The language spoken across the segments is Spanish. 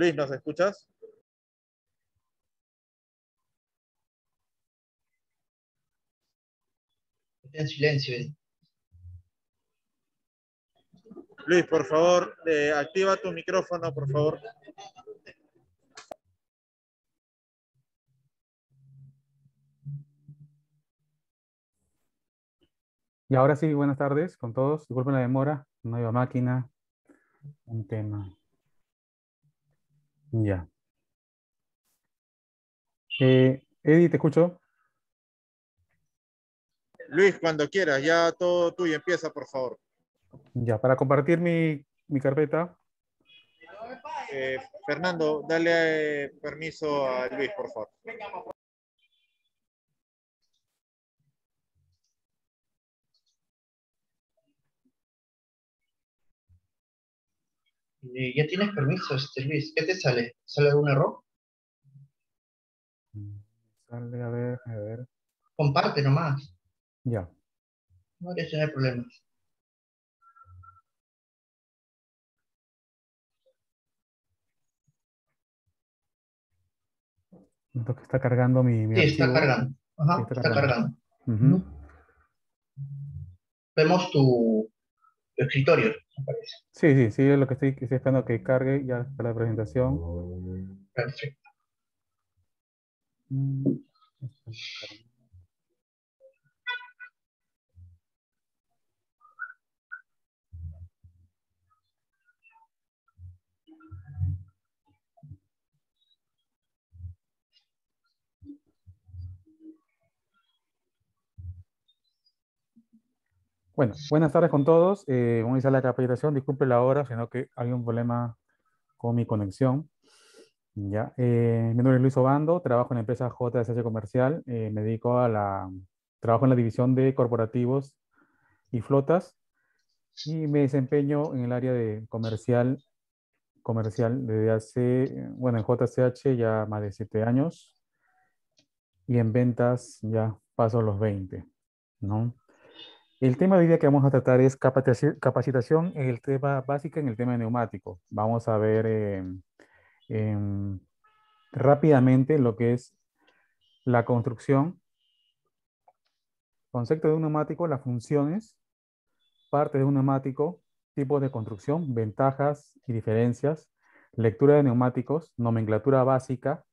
Luis, ¿nos escuchas? en silencio. Eh. Luis, por favor, eh, activa tu micrófono, por favor. Y ahora sí, buenas tardes con todos. Disculpen la demora, nueva máquina, un tema. Ya. Eh, Eddie, ¿te escucho? Luis, cuando quieras, ya todo tuyo, empieza por favor. Ya, para compartir mi, carpeta. Eh, Fernando, dale eh, permiso a Luis, por favor. Eh, ya tienes permiso, este Luis. ¿Qué te sale? ¿Sale algún error? Mm, sale, a ver, a ver. Comparte nomás. Ya. No que tener problemas. Noto que está cargando mi, sí, está cargando. Ajá, está, cargando. Vemos tu, escritorio, me parece. Sí, sí, sí, es lo que estoy, esperando que cargue ya para la presentación. Perfecto. Mm, Bueno, buenas tardes con todos. Eh, vamos a iniciar la capacitación. Disculpe la hora, sino que hay un problema con mi conexión. Ya. Eh, mi nombre es Luis Obando, trabajo en la empresa JSH Comercial. Eh, me dedico a la... Trabajo en la división de corporativos y flotas y me desempeño en el área de comercial, comercial desde hace, bueno, en JCH ya más de 7 años y en ventas ya paso los 20, ¿no? El tema de hoy día que vamos a tratar es capacitación en el tema básica, en el tema de neumático. Vamos a ver em, em, rápidamente lo que es la construcción, concepto de un neumático, las funciones, parte de un neumático, tipos de construcción, ventajas y diferencias, lectura de neumáticos, nomenclatura básica,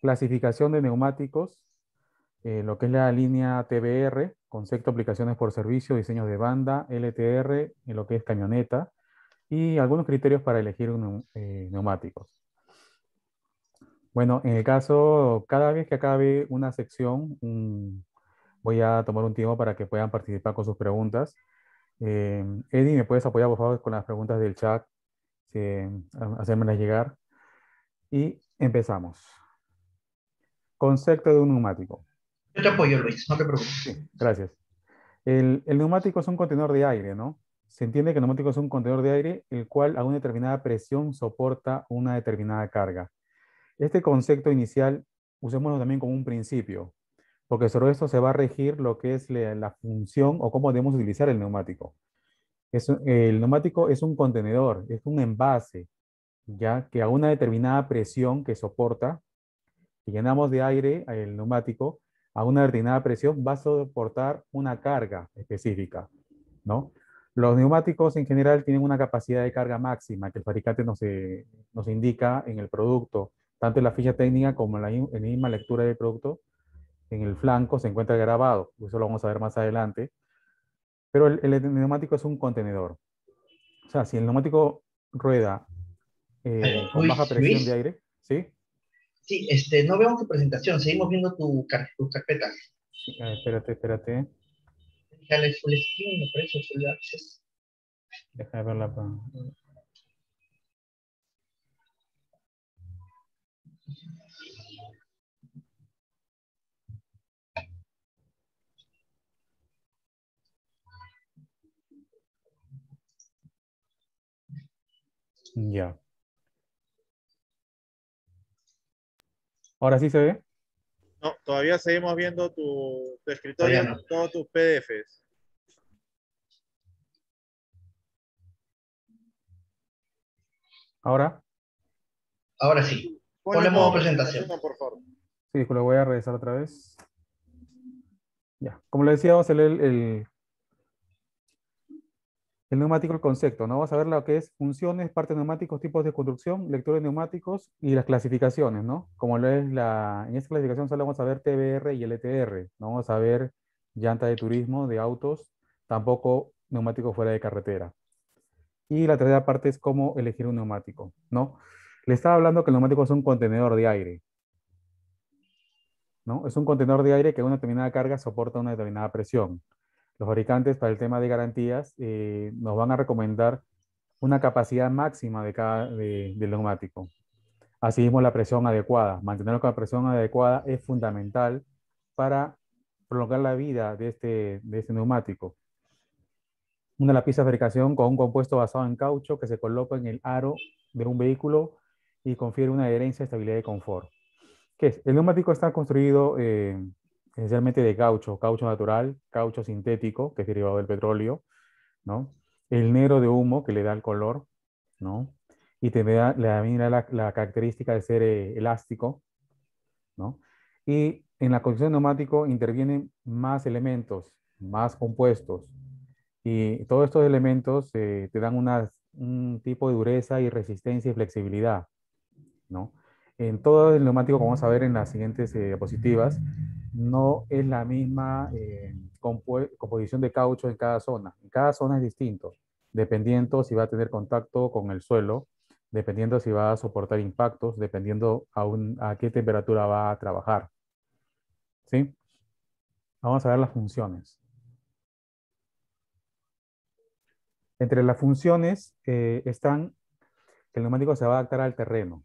clasificación de neumáticos, eh, lo que es la línea TBR, concepto aplicaciones por servicio, diseños de banda, LTR, lo que es camioneta, y algunos criterios para elegir un, eh, neumáticos. Bueno, en el caso, cada vez que acabe una sección, voy a tomar un tiempo para que puedan participar con sus preguntas. Eh, Eddie, ¿me puedes apoyar, por favor, con las preguntas del chat? hacérmelas llegar. Y empezamos. Concepto de un neumático. Yo te apoyo, Luis, no te preocupes. gracias. El, el, neumático es un contenedor de aire, ¿no? Se entiende que el neumático es un contenedor de aire el cual a una determinada presión soporta una determinada carga. Este concepto inicial usémoslo también como un principio, porque sobre esto se va a regir lo que es la, función o cómo debemos utilizar el neumático. el neumático es un contenedor, es un envase, ya que a una determinada presión que soporta, que llenamos de aire el neumático, a una determinada presión va a soportar una carga específica, ¿no? Los neumáticos en general tienen una capacidad de carga máxima que el fabricante nos, eh, nos indica en el producto, tanto en la ficha técnica como en la, misma lectura del producto. En el flanco se encuentra grabado, eso lo vamos a ver más adelante. Pero el, neumático es un contenedor. O sea, si el neumático rueda eh, con baja presión de aire, ¿sí? Sí, este, no vemos tu presentación, seguimos viendo tu, carpeta. espérate, espérate. Déjale full pues, screen, me parece, Déjame verla pa. Ya. ¿Ahora sí se ve? No, todavía seguimos viendo tu, escritorio todos tus PDFs. ¿Ahora? Ahora sí. Ponle modo presentación. Por favor. Sí, lo voy a regresar otra vez. Ya, como le decía, vamos a leer el el neumático, el concepto, ¿no? Vamos a ver lo que es funciones, partes neumáticos, tipos de construcción, lectores de neumáticos y las clasificaciones, ¿no? Como lo es la, en esta clasificación solo vamos a ver TBR y LTR, no vamos a ver llanta de turismo, de autos, tampoco neumáticos fuera de carretera. Y la tercera parte es cómo elegir un neumático, ¿no? Le estaba hablando que el neumático es un contenedor de aire, ¿no? Es un contenedor de aire que una determinada carga soporta una determinada presión los fabricantes para el tema de garantías eh, nos van a recomendar una capacidad máxima de cada, del neumático. Asimismo, la presión adecuada. Mantener la presión adecuada es fundamental para prolongar la vida de este, de este neumático. Una de las piezas de fabricación con un compuesto basado en caucho que se coloca en el aro de un vehículo y confiere una adherencia, estabilidad y confort. ¿Qué es? El neumático está construido eh, esencialmente de caucho, caucho natural, caucho sintético, que es derivado del petróleo, ¿no? El negro de humo, que le da el color, ¿no? Y te da, le da la, la, característica de ser eh, elástico, ¿no? Y en la construcción de neumático intervienen más elementos, más compuestos. Y todos estos elementos eh, te dan un tipo de dureza y resistencia y flexibilidad, ¿no? En todo el neumático, como vamos a ver en las siguientes eh, diapositivas, no es la misma eh, composición de caucho en cada zona. En cada zona es distinto, dependiendo si va a tener contacto con el suelo, dependiendo si va a soportar impactos, dependiendo a, qué temperatura va a trabajar. ¿Sí? Vamos a ver las funciones. Entre las funciones eh, están que el neumático se va a adaptar al terreno.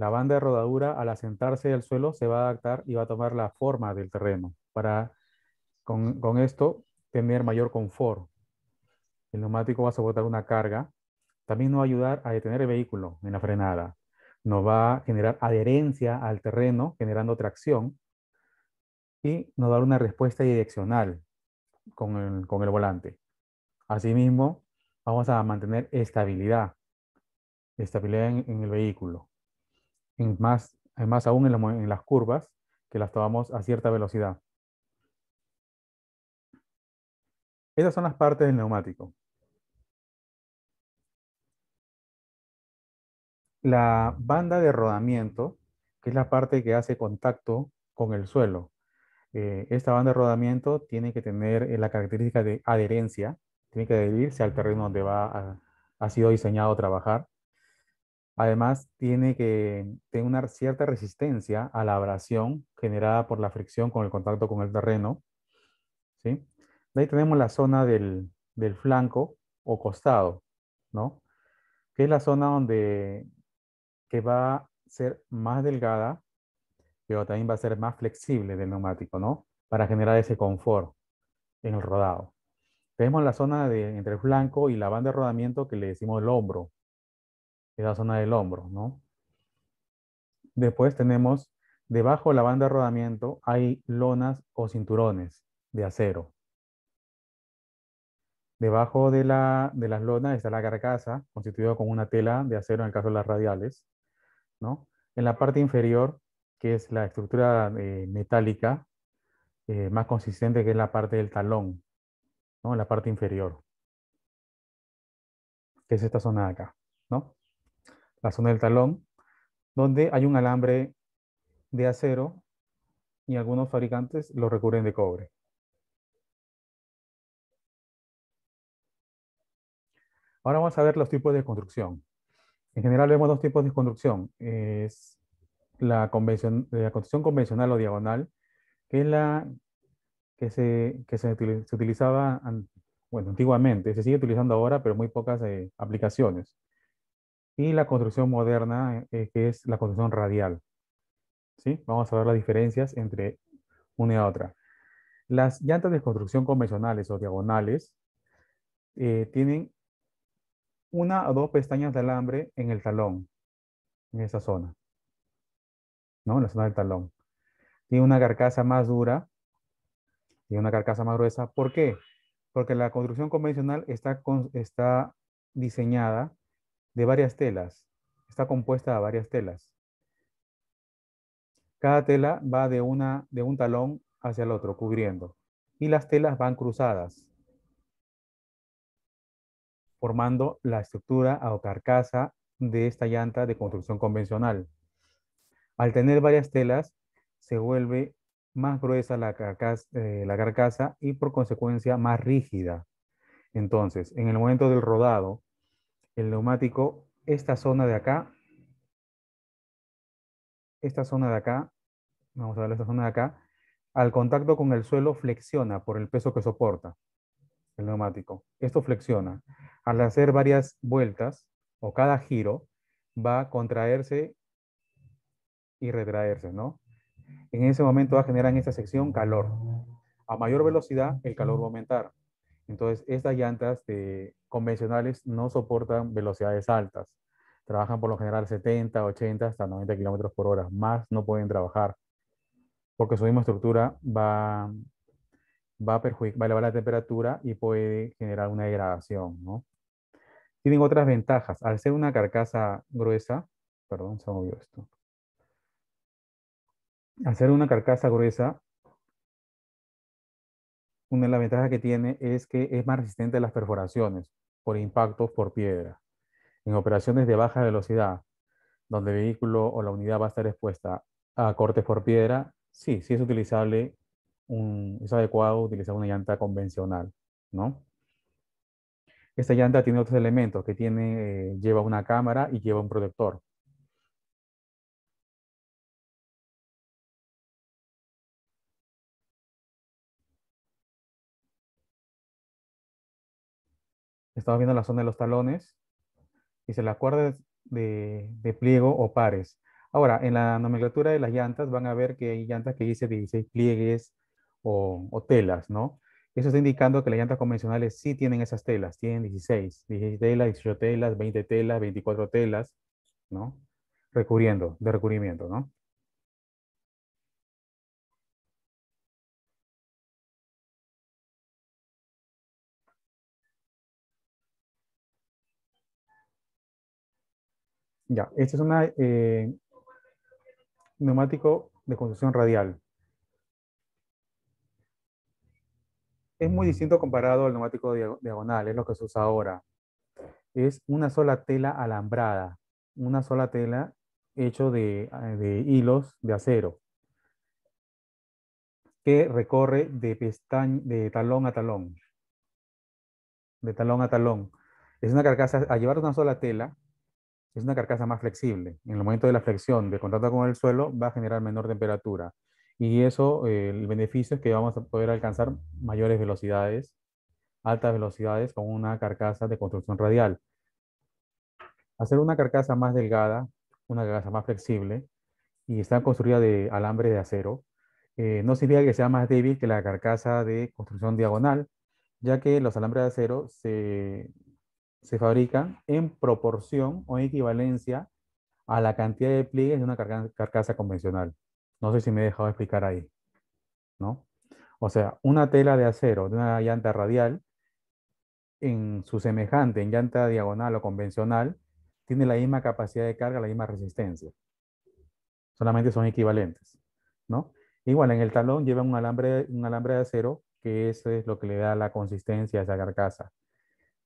La banda de rodadura, al asentarse al suelo, se va a adaptar y va a tomar la forma del terreno para, con, esto, tener mayor confort. El neumático va a soportar una carga. También nos va a ayudar a detener el vehículo en la frenada. Nos va a generar adherencia al terreno, generando tracción. Y nos va a dar una respuesta direccional con el, volante. Asimismo, vamos a mantener estabilidad. Estabilidad en el vehículo más, aún en, las curvas que las tomamos a cierta velocidad. Esas son las partes del neumático. La banda de rodamiento, que es la parte que hace contacto con el suelo. Eh, esta banda de rodamiento tiene que tener eh, la característica de adherencia, tiene que adherirse al terreno donde va ha sido diseñado trabajar. Además, tiene que tener una cierta resistencia a la abrasión generada por la fricción con el contacto con el terreno. ¿sí? De ahí tenemos la zona del, del flanco o costado, ¿no? que es la zona donde que va a ser más delgada, pero también va a ser más flexible del neumático, ¿no? Para generar ese confort en el rodado. Tenemos la zona de, entre el flanco y la banda de rodamiento que le decimos el hombro, la zona del hombro, ¿no? Después tenemos, debajo de la banda de rodamiento hay lonas o cinturones de acero. Debajo de, las lonas está la carcasa, constituida con una tela de acero en el caso de las radiales. ¿no? En la parte inferior, que es la estructura eh, metálica, eh, más consistente que es la parte del talón, ¿no? en la parte inferior, que es esta zona de acá. ¿no? la zona del talón, donde hay un alambre de acero y algunos fabricantes lo recurren de cobre. Ahora vamos a ver los tipos de construcción. En general vemos dos tipos de construcción. Es la, construcción convencional o diagonal, que es la que se, utilizaba bueno, antiguamente, se sigue utilizando ahora, pero muy pocas eh, aplicaciones y la construcción moderna, eh, que es la construcción radial. ¿Sí? Vamos a ver las diferencias entre una y otra. Las llantas de construcción convencionales o diagonales eh, tienen una o dos pestañas de alambre en el talón, en esa zona, ¿no? En la zona del talón. Tiene una carcasa más dura, y una carcasa más gruesa. ¿Por qué? Porque la construcción convencional está, está diseñada de varias telas. Está compuesta de varias telas. Cada tela va de, una, de un talón hacia el otro, cubriendo. Y las telas van cruzadas, formando la estructura o carcasa de esta llanta de construcción convencional. Al tener varias telas, se vuelve más gruesa la eh, la carcasa, y por consecuencia más rígida. Entonces, en el momento del rodado, el neumático, esta zona de acá, esta zona de acá, vamos a ver esta zona de acá, al contacto con el suelo flexiona por el peso que soporta el neumático. Esto flexiona. Al hacer varias vueltas o cada giro, va a contraerse y retraerse, ¿no? En ese momento va a generar en esta sección calor. A mayor velocidad, el calor va a aumentar. Entonces, estas llantas convencionales no soportan velocidades altas. Trabajan por lo general 70, 80, hasta 90 kilómetros por hora. Más no pueden trabajar porque su misma estructura va, va, a va a elevar la temperatura y puede generar una degradación. ¿no? Tienen otras ventajas. Al ser una carcasa gruesa, perdón, se movió esto. Al ser una carcasa gruesa, una de las ventajas que tiene es que es más resistente a las perforaciones por impactos por piedra. En operaciones de baja velocidad, donde el vehículo o la unidad va a estar expuesta a cortes por piedra, sí, sí es utilizable, es adecuado utilizar una llanta convencional, ¿no? Esta llanta tiene otros elementos que tiene, eh, lleva una cámara y lleva un protector. estamos viendo la zona de los talones, y se la cuerda de, pliego o pares. Ahora, en la nomenclatura de las llantas van a ver que hay llantas que dice 16 pliegues o, telas, ¿no? Eso está indicando que las llantas convencionales sí tienen esas telas, tienen 16, 16 telas, 18 telas, 20 telas, 24 telas, ¿no? Recubriendo, de recubrimiento, ¿no? Ya, este es un eh, neumático de construcción radial. Es muy mm. distinto comparado al neumático diagonal, es lo que se usa ahora. Es una sola tela alambrada, una sola tela hecha de, eh, de hilos de acero que recorre de, pestaña, de talón a talón. De talón a talón. Es una carcasa, a llevar una sola tela, es una carcasa más flexible. En el momento de la flexión, de contacto con el suelo, va a generar menor temperatura. Y eso, eh, el beneficio es que vamos a poder alcanzar mayores velocidades, altas velocidades con una carcasa de construcción radial. Hacer una carcasa más delgada, una carcasa más flexible, y está construida de alambre de acero, eh, no significa que sea más débil que la carcasa de construcción diagonal, ya que los alambres de acero se, se fabrican en proporción o en equivalencia a la cantidad de pliegues de una carcasa convencional. No sé si me he dejado explicar ahí, ¿no? O sea, una tela de acero de una llanta radial en su semejante, en llanta diagonal o convencional, tiene la misma capacidad de carga, la misma resistencia. Solamente son equivalentes, ¿no? Igual en el talón lleva un alambre, un alambre de acero, que eso es lo que le da la consistencia a esa carcasa.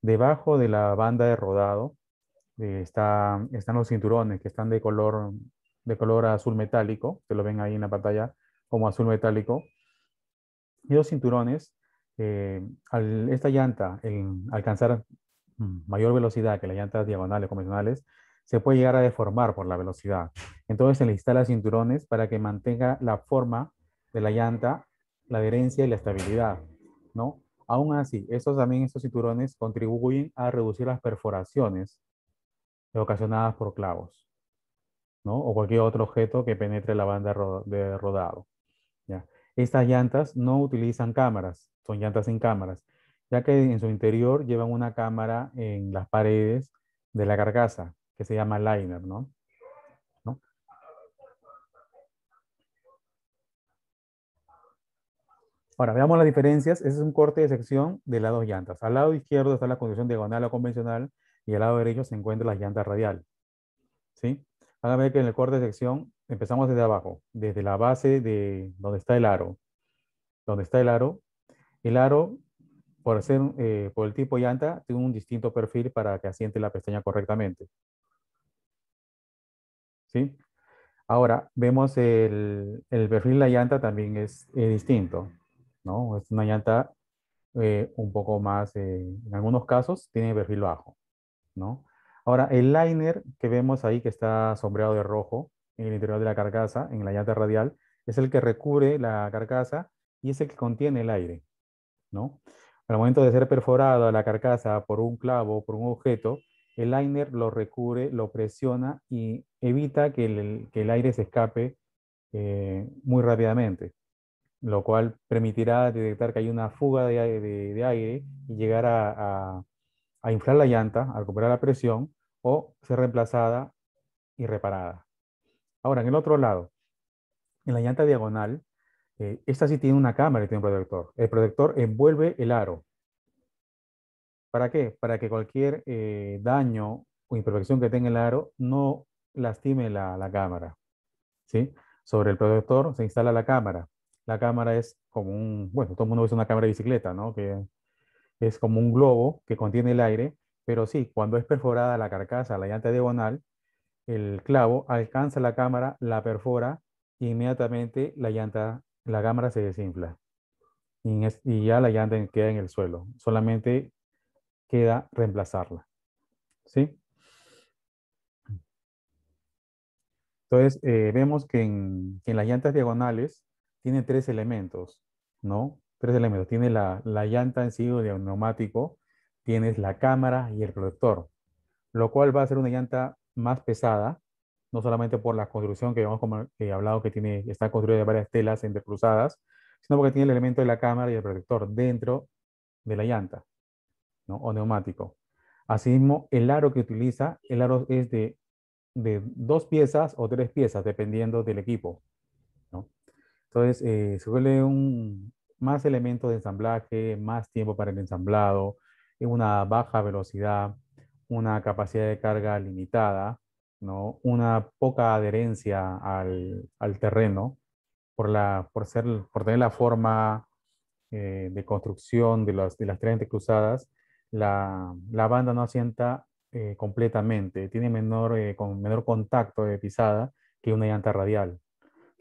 Debajo de la banda de rodado eh, está, están los cinturones que están de color, de color azul metálico, que lo ven ahí en la pantalla como azul metálico. Y los cinturones, eh, esta llanta, al alcanzar mayor velocidad que las llantas diagonales convencionales, se puede llegar a deformar por la velocidad. Entonces se le instala cinturones para que mantenga la forma de la llanta, la adherencia y la estabilidad, ¿no? Aún así, estos también, estos cinturones contribuyen a reducir las perforaciones ocasionadas por clavos, ¿no? O cualquier otro objeto que penetre la banda de rodado. ¿ya? Estas llantas no utilizan cámaras, son llantas sin cámaras, ya que en su interior llevan una cámara en las paredes de la carcasa, que se llama liner, ¿no? Ahora, veamos las diferencias. Este es un corte de sección de las dos llantas. Al lado izquierdo está la conducción diagonal o convencional y al lado derecho se encuentra las llantas radial. ¿Sí? Van a ver que en el corte de sección empezamos desde abajo, desde la base de donde está el aro. Donde está el aro. El aro, por, ser, eh, por el tipo llanta, tiene un distinto perfil para que asiente la pestaña correctamente. ¿Sí? Ahora, vemos el, perfil de la llanta también es distinto. Es una llanta eh, un poco más, eh, en algunos casos, tiene perfil bajo, ¿no? Ahora, el liner que vemos ahí que está sombreado de rojo en el interior de la carcasa, en la llanta radial, es el que recubre la carcasa y es el que contiene el aire, ¿no? Al momento de ser perforada la carcasa por un clavo, por un objeto, el liner lo recubre, lo presiona y evita que el, que el aire se escape eh, muy rápidamente lo cual permitirá detectar que hay una fuga de, aire y llegar a, inflar la llanta, a recuperar la presión o ser reemplazada y reparada. Ahora, en el otro lado, en la llanta diagonal, eh, esta sí tiene una cámara y tiene un protector. El protector envuelve el aro. ¿Para qué? Para que cualquier eh, daño o imperfección que tenga el aro no lastime la, la cámara. ¿sí? Sobre el protector se instala la cámara la cámara es como un, bueno, todo el mundo ve una cámara de bicicleta, ¿no? Que es como un globo que contiene el aire, pero sí, cuando es perforada la carcasa, la llanta diagonal, el clavo alcanza la cámara, la perfora e inmediatamente la llanta, la cámara se desinfla y, ya la llanta queda en el suelo. Solamente queda reemplazarla. ¿Sí? Entonces, eh, vemos que en, las llantas diagonales tiene tres elementos, ¿no? Tres elementos. Tiene la, llanta en sí de neumático, tienes la cámara y el protector, lo cual va a ser una llanta más pesada, no solamente por la construcción que hemos eh, hablado que tiene, está construida de varias telas entrecruzadas, sino porque tiene el elemento de la cámara y el protector dentro de la llanta ¿no? o neumático. Asimismo, el aro que utiliza, el aro es de, de dos piezas o tres piezas, dependiendo del equipo. Entonces, eh, se vuelve un, más elementos de ensamblaje, más tiempo para el ensamblado, una baja velocidad, una capacidad de carga limitada, ¿no? una poca adherencia al, al terreno por, la, por, ser, por tener la forma eh, de construcción de, las de las tres cruzadas, la, la, banda no asienta eh, completamente, tiene menor, eh, con menor contacto de pisada que una llanta radial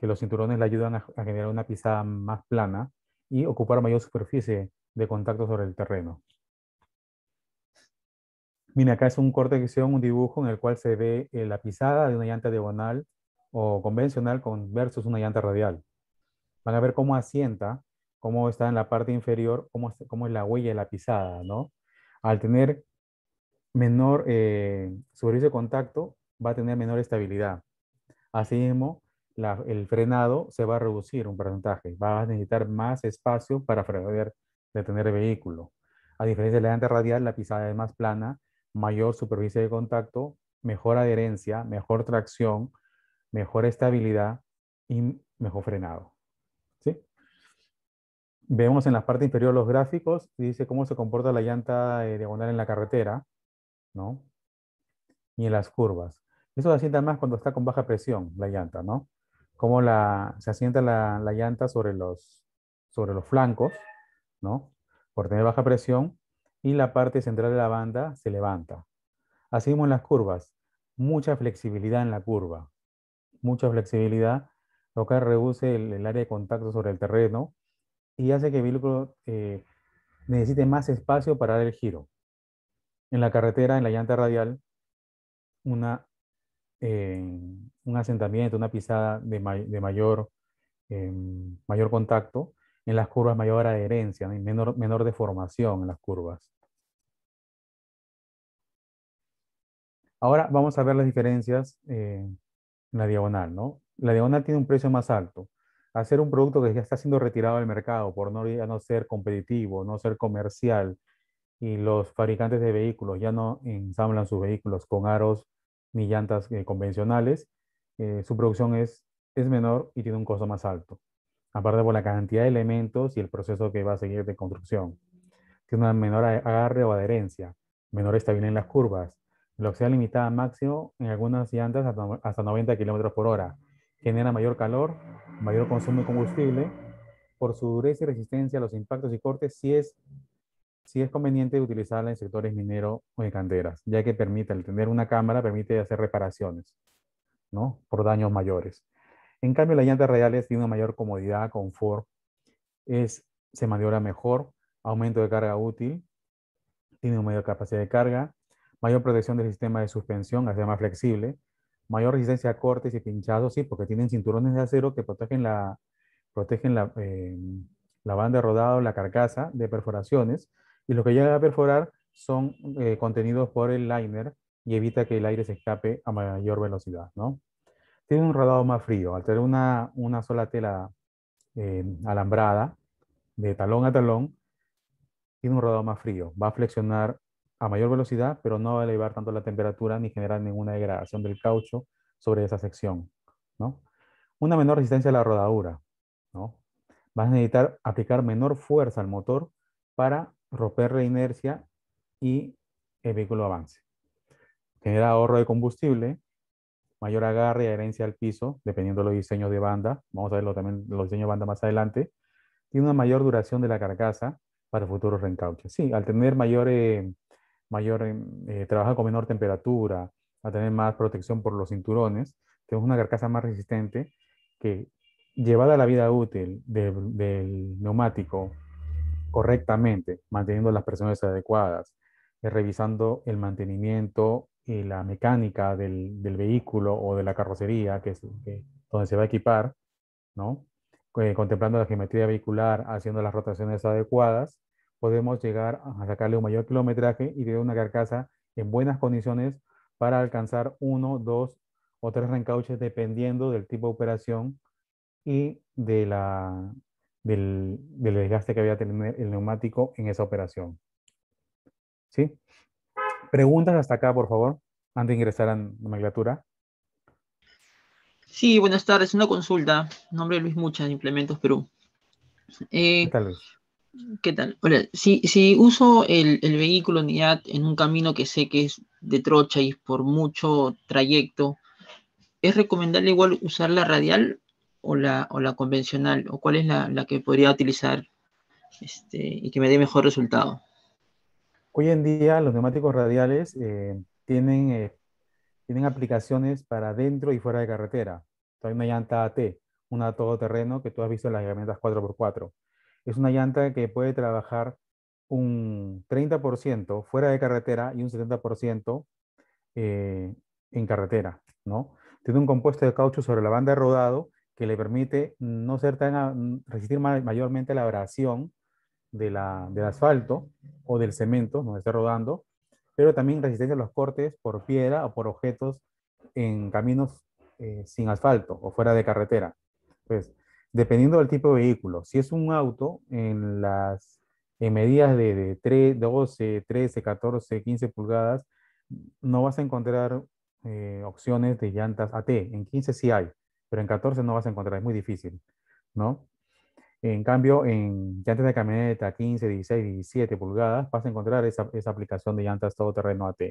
que los cinturones le ayudan a, generar una pisada más plana y ocupar mayor superficie de contacto sobre el terreno. Mira, acá es un corte que hicieron, un dibujo en el cual se ve eh, la pisada de una llanta diagonal o convencional con versus una llanta radial. Van a ver cómo asienta, cómo está en la parte inferior, cómo, es la huella de la pisada, ¿no? Al tener menor eh, superficie de contacto, va a tener menor estabilidad. Asimismo, el frenado se va a reducir un porcentaje. va a necesitar más espacio para poder detener el vehículo. A diferencia de la llanta radial, la pisada es más plana, mayor superficie de contacto, mejor adherencia, mejor tracción, mejor estabilidad y mejor frenado. ¿Sí? Vemos en la parte inferior los gráficos, dice cómo se comporta la llanta eh, diagonal en la carretera, ¿no? Y en las curvas. Eso se siente más cuando está con baja presión la llanta, ¿no? cómo la, se asienta la, llanta sobre los, sobre los flancos, ¿no? Por tener baja presión, y la parte central de la banda se levanta. Así mismo en las curvas, mucha flexibilidad en la curva, mucha flexibilidad, lo que reduce el, área de contacto sobre el terreno y hace que el vehículo eh, necesite más espacio para dar el giro. En la carretera, en la llanta radial, una un asentamiento, una pisada de, mayor, em, mayor contacto, en las curvas mayor adherencia, menor, menor deformación en las curvas. Ahora vamos a ver las diferencias eh, en la diagonal, ¿no? La diagonal tiene un precio más alto. Hacer un producto que ya está siendo retirado del mercado por no, no ser competitivo, no ser comercial, y los fabricantes de vehículos ya no ensamblan sus vehículos con aros ni llantas eh, convencionales, eh, su producción es, es menor y tiene un costo más alto, aparte por la cantidad de elementos y el proceso que va a seguir de construcción. Tiene una menor agarre o adherencia, menor estabilidad en las curvas, velocidad limitada máximo en algunas llantas hasta, 90 km por hora, genera mayor calor, mayor consumo de combustible, por su dureza y resistencia a los impactos y cortes, si es sí es conveniente utilizarla en sectores mineros o en canteras, ya que permite, al tener una cámara, permite hacer reparaciones, ¿no? Por daños mayores. En cambio, las llantas radiales tienen una mayor comodidad, confort, es, se maniobra mejor, aumento de carga útil, tiene una mayor capacidad de carga, mayor protección del sistema de suspensión, hace más flexible, mayor resistencia a cortes y pinchazos, sí, porque tienen cinturones de acero que protegen la, protegen la, eh, la banda de rodado, la carcasa de perforaciones, y lo que llega a perforar son eh, contenidos por el liner y evita que el aire se escape a mayor velocidad, ¿no? Tiene un rodado más frío. Al tener una, una sola tela eh, alambrada, de talón a talón, tiene un rodado más frío. Va a flexionar a mayor velocidad, pero no va a elevar tanto la temperatura ni generar ninguna degradación del caucho sobre esa sección, ¿no? Una menor resistencia a la rodadura, ¿no? Vas a necesitar aplicar menor fuerza al motor para romper la inercia y el vehículo avance. Genera ahorro de combustible, mayor agarre y adherencia al piso, dependiendo de los diseños de banda. Vamos a verlo también, los diseños de banda más adelante. Tiene una mayor duración de la carcasa para futuros reencauches. Sí, al tener mayor, eh, mayor eh, eh, con menor temperatura, a tener más protección por los cinturones, tenemos una carcasa más resistente que llevada la vida útil del neumático correctamente, manteniendo las presiones adecuadas, eh, revisando el mantenimiento y la mecánica del, del vehículo o de la carrocería, que es donde se va a equipar, ¿no? Eh, contemplando la geometría vehicular, haciendo las rotaciones adecuadas, podemos llegar a sacarle un mayor kilometraje y de una carcasa en buenas condiciones para alcanzar uno, dos o tres reencauches dependiendo del tipo de operación y de la, del, desgaste que había tenido el neumático en esa operación. ¿Sí? Preguntas hasta acá, por favor, antes de ingresar a la nomenclatura. Sí, buenas tardes. Una consulta. Nombre Luis de Implementos Perú. Eh, ¿Qué tal, ¿Qué tal? Hola. Si, uso el, vehículo unidad en un camino que sé que es de trocha y por mucho trayecto, ¿es recomendable igual usar la radial o la, o la convencional? ¿O cuál es la, la que podría utilizar este, y que me dé mejor resultado? Hoy en día los neumáticos radiales eh, tienen, eh, tienen aplicaciones para dentro y fuera de carretera. Hay una llanta AT, una todoterreno que tú has visto en las herramientas 4x4. Es una llanta que puede trabajar un 30% fuera de carretera y un 70% eh, en carretera, ¿no? Tiene un compuesto de caucho sobre la banda rodado que le permite no ser tan, mm, resistir mayormente la abrasión de la, del asfalto o del cemento donde está rodando, pero también resistencia a los cortes por piedra o por objetos en caminos eh, sin asfalto o fuera de carretera. Pues, dependiendo del tipo de vehículo, si es un auto en las en medidas de, 3, 12, 13, 14, 15 pulgadas, no vas a encontrar eh, opciones de llantas AT. En 15 sí hay pero en 14 no vas a encontrar, es muy difícil, ¿no? En cambio, en llantas de camioneta 15, 16, 17 pulgadas, vas a encontrar esa, esa aplicación de llantas todoterreno AT.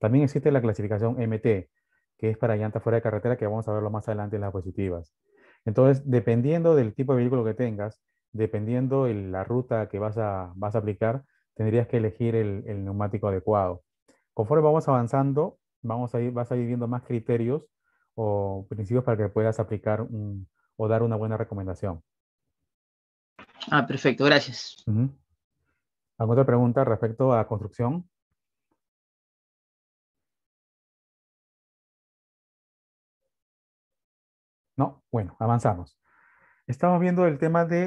También existe la clasificación MT, que es para llantas fuera de carretera, que vamos a verlo más adelante en las positivas. Entonces, dependiendo del tipo de vehículo que tengas, dependiendo de la ruta que vas a, vas a aplicar, tendrías que elegir el, el, neumático adecuado. Conforme vamos avanzando, vamos a ir, vas a ir viendo más criterios o principios para que puedas aplicar o dar una buena recomendación. Ah, perfecto, gracias. ¿Alguna otra pregunta respecto a construcción? No, bueno, avanzamos. Estamos viendo el tema de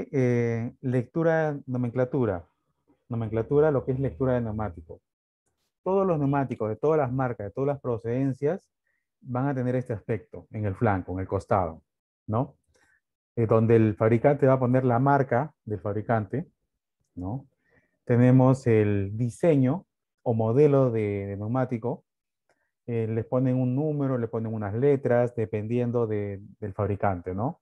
lectura eh, lectura, nomenclatura. Nomenclatura, lo que es lectura de neumático. Todos los neumáticos de todas las marcas, de todas las procedencias, van a tener este aspecto en el flanco, en el costado, ¿no? Eh, donde el fabricante va a poner la marca del fabricante, ¿no? Tenemos el diseño o modelo de, neumático, eh, les ponen un número, le ponen unas letras, dependiendo del fabricante, ¿no?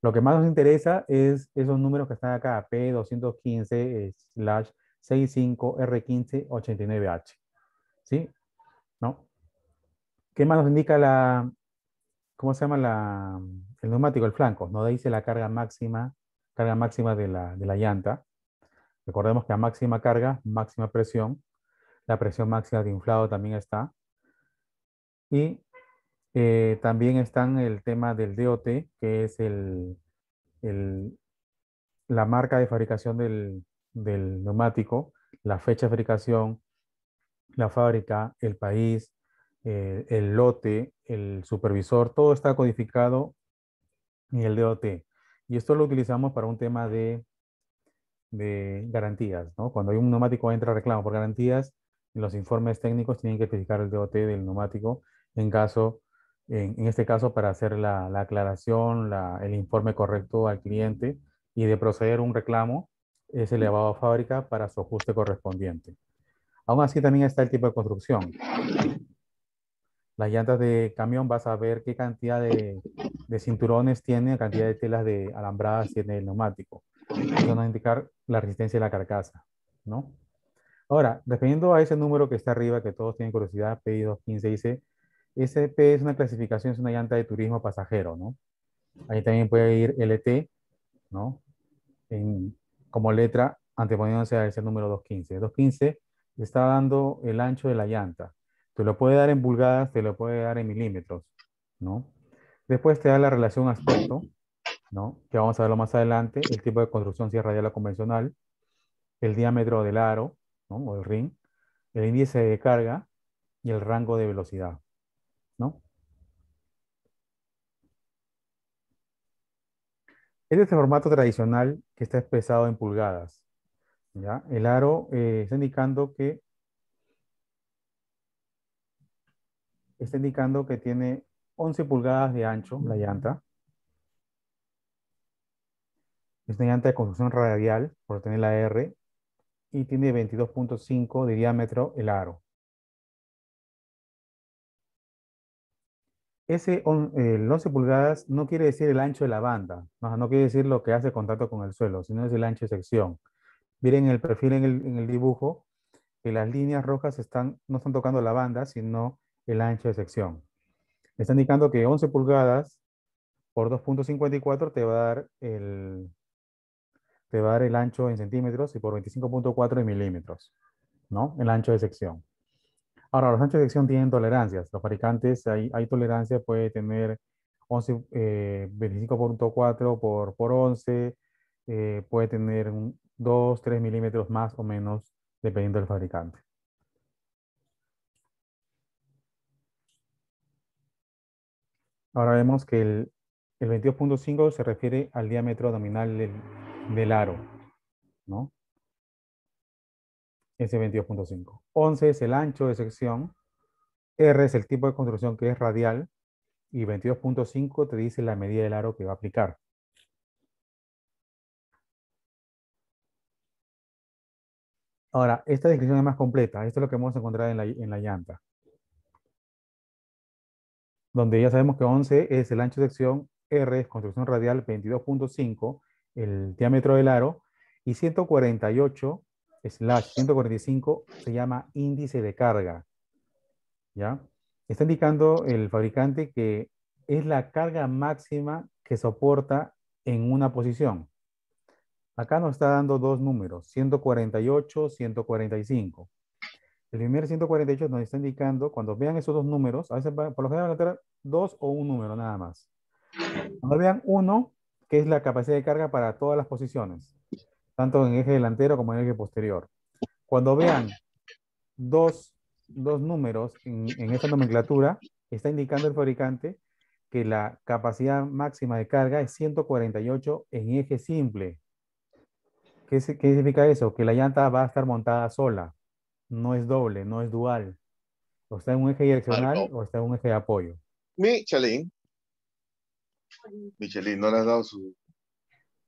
Lo que más nos interesa es esos números que están acá, P215-65R1589H, eh, ¿sí? ¿No? ¿Qué más nos indica la, cómo se llama el neumático, el flanco? Nos dice la carga máxima, carga máxima de la, llanta. Recordemos que a máxima carga, máxima presión. La presión máxima de inflado también está. Y eh, también están el tema del DOT, que es el, la marca de fabricación del, del neumático, la fecha de fabricación, la fábrica, el país, eh, el lote, el supervisor, todo está codificado en el DOT. Y esto lo utilizamos para un tema de, de garantías, ¿no? Cuando hay un neumático entra reclamo por garantías, los informes técnicos tienen que especificar el DOT del neumático en caso, en, este caso para hacer la, la aclaración, la, el informe correcto al cliente y de proceder un reclamo es elevado a fábrica para su ajuste correspondiente. Aún así también está el tipo de construcción las llantas de camión vas a ver qué cantidad de, cinturones tiene, cantidad de telas de alambradas tiene el neumático. Eso nos va a indicar la resistencia de la carcasa, ¿no? Ahora, dependiendo a ese número que está arriba, que todos tienen curiosidad, P215 dice, ese P es una clasificación, es una llanta de turismo pasajero, ¿no? Ahí también puede ir LT, ¿no? como letra anteponiéndose a ese número 215. 215 está dando el ancho de la llanta. Te lo puede dar en pulgadas, te lo puede dar en milímetros, ¿no? Después te da la relación aspecto, ¿no? Que vamos a verlo más adelante, el tipo de construcción, si es radial o convencional, el diámetro del aro, ¿no? O el ring, el índice de carga y el rango de velocidad, ¿no? Este es el formato tradicional que está expresado en pulgadas. ¿ya? El aro eh, está indicando que está indicando que tiene 11 pulgadas de ancho la llanta. Es una llanta de construcción radial, por tener la R, y tiene 22.5 de diámetro el aro. Ese 11 pulgadas no quiere decir el ancho de la banda, no, quiere decir lo que hace contacto con el suelo, sino es el ancho de sección. Miren el perfil en el, dibujo, que las líneas rojas no están tocando la banda, sino el ancho de sección. Me está indicando que 11 pulgadas por 2.54 te va a dar el te va a dar el ancho en centímetros y por 25.4 en milímetros, ¿no? El ancho de sección. Ahora, los anchos de sección tienen tolerancias. Los fabricantes, hay, tolerancia, puede tener 25.4 eh, por, por 11, eh, puede tener 2, 3 milímetros más o menos, dependiendo del fabricante. Ahora vemos que el, 22.5 se refiere al diámetro nominal del, aro, ¿no? Ese 22.5. 11 es el ancho de sección, R es el tipo de construcción que es radial y 22.5 te dice la medida del aro que va a aplicar. Ahora, esta descripción es más completa. Esto es lo que vamos a encontrar en la llanta donde ya sabemos que 11 es el ancho de sección, R es construcción radial 22.5, el diámetro del aro, y 148 slash 145 se llama índice de carga. ¿Ya? Está indicando el fabricante que es la carga máxima que soporta en una posición. Acá nos está dando dos números, 148, 145. El primer 148 nos está indicando, cuando vean esos dos números, a veces por lo general van a tener dos o un número nada más. Cuando vean uno, que es la capacidad de carga para todas las posiciones, tanto en eje delantero como en eje posterior. Cuando vean dos, números en, esta nomenclatura, está indicando el fabricante que la capacidad máxima de carga es 148 en eje simple. ¿Qué, significa eso? Que la llanta va a estar montada sola no es doble, no es dual. O está en un eje direccional o está en un eje de apoyo. Michelin. Michelin, no le has dado su...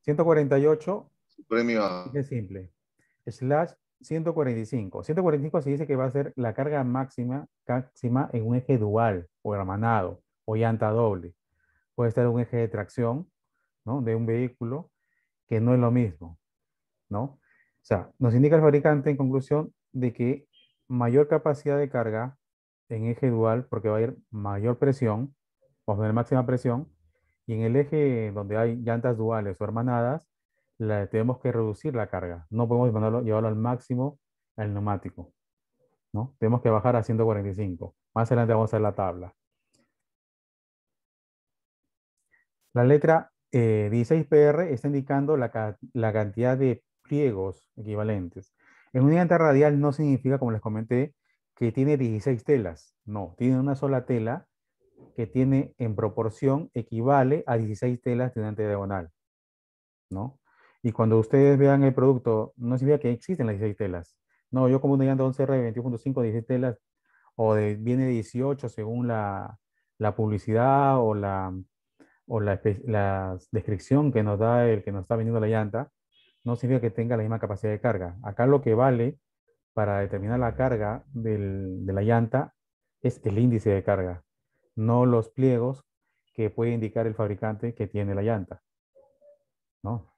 148. Su premio a... Es simple. Slash 145. 145 se dice que va a ser la carga máxima, máxima en un eje dual o hermanado o llanta doble. Puede estar un eje de tracción ¿no? de un vehículo que no es lo mismo. ¿no? O sea, nos indica el fabricante en conclusión de que mayor capacidad de carga en eje dual, porque va a ir mayor presión, vamos a tener máxima presión, y en el eje donde hay llantas duales o hermanadas, la, tenemos que reducir la carga. No podemos mandarlo, llevarlo al máximo al neumático. ¿no? Tenemos que bajar a 145. Más adelante vamos a ver la tabla. La letra eh, 16PR está indicando la, cantidad de pliegos equivalentes. En una llanta radial no significa, como les comenté, que tiene 16 telas. No, tiene una sola tela que tiene en proporción equivale a 16 telas de una llanta diagonal. ¿No? Y cuando ustedes vean el producto, no significa que existen las 16 telas. No, yo como una llanta 11R de 21.5, 16 telas, o viene 18 según la, publicidad o la, la, la, descripción que nos da el que nos está vendiendo la llanta, no significa que tenga la misma capacidad de carga. Acá lo que vale para determinar la carga de la llanta es el índice de carga, no los pliegos que puede indicar el fabricante que tiene la llanta. ¿No?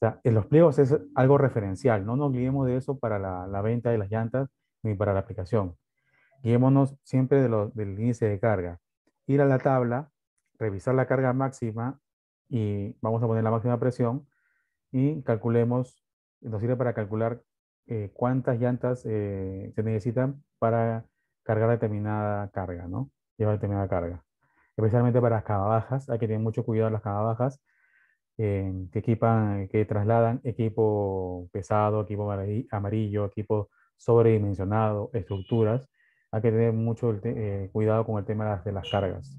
O en los pliegos es algo referencial, no nos guiemos de eso para la, venta de las llantas ni para la aplicación. Guiémonos siempre del índice de carga. Ir a la tabla, revisar la carga máxima y vamos a poner la máxima presión y calculemos, nos sirve para calcular eh, cuántas llantas eh, se necesitan para cargar determinada carga, ¿no? Llevar determinada carga. Especialmente para las camabajas, hay que tener mucho cuidado con las camabajas que equipan, que trasladan equipo pesado, equipo amarillo, equipo sobredimensionado, estructuras. Hay que tener mucho eh, cuidado con el tema de las, cargas,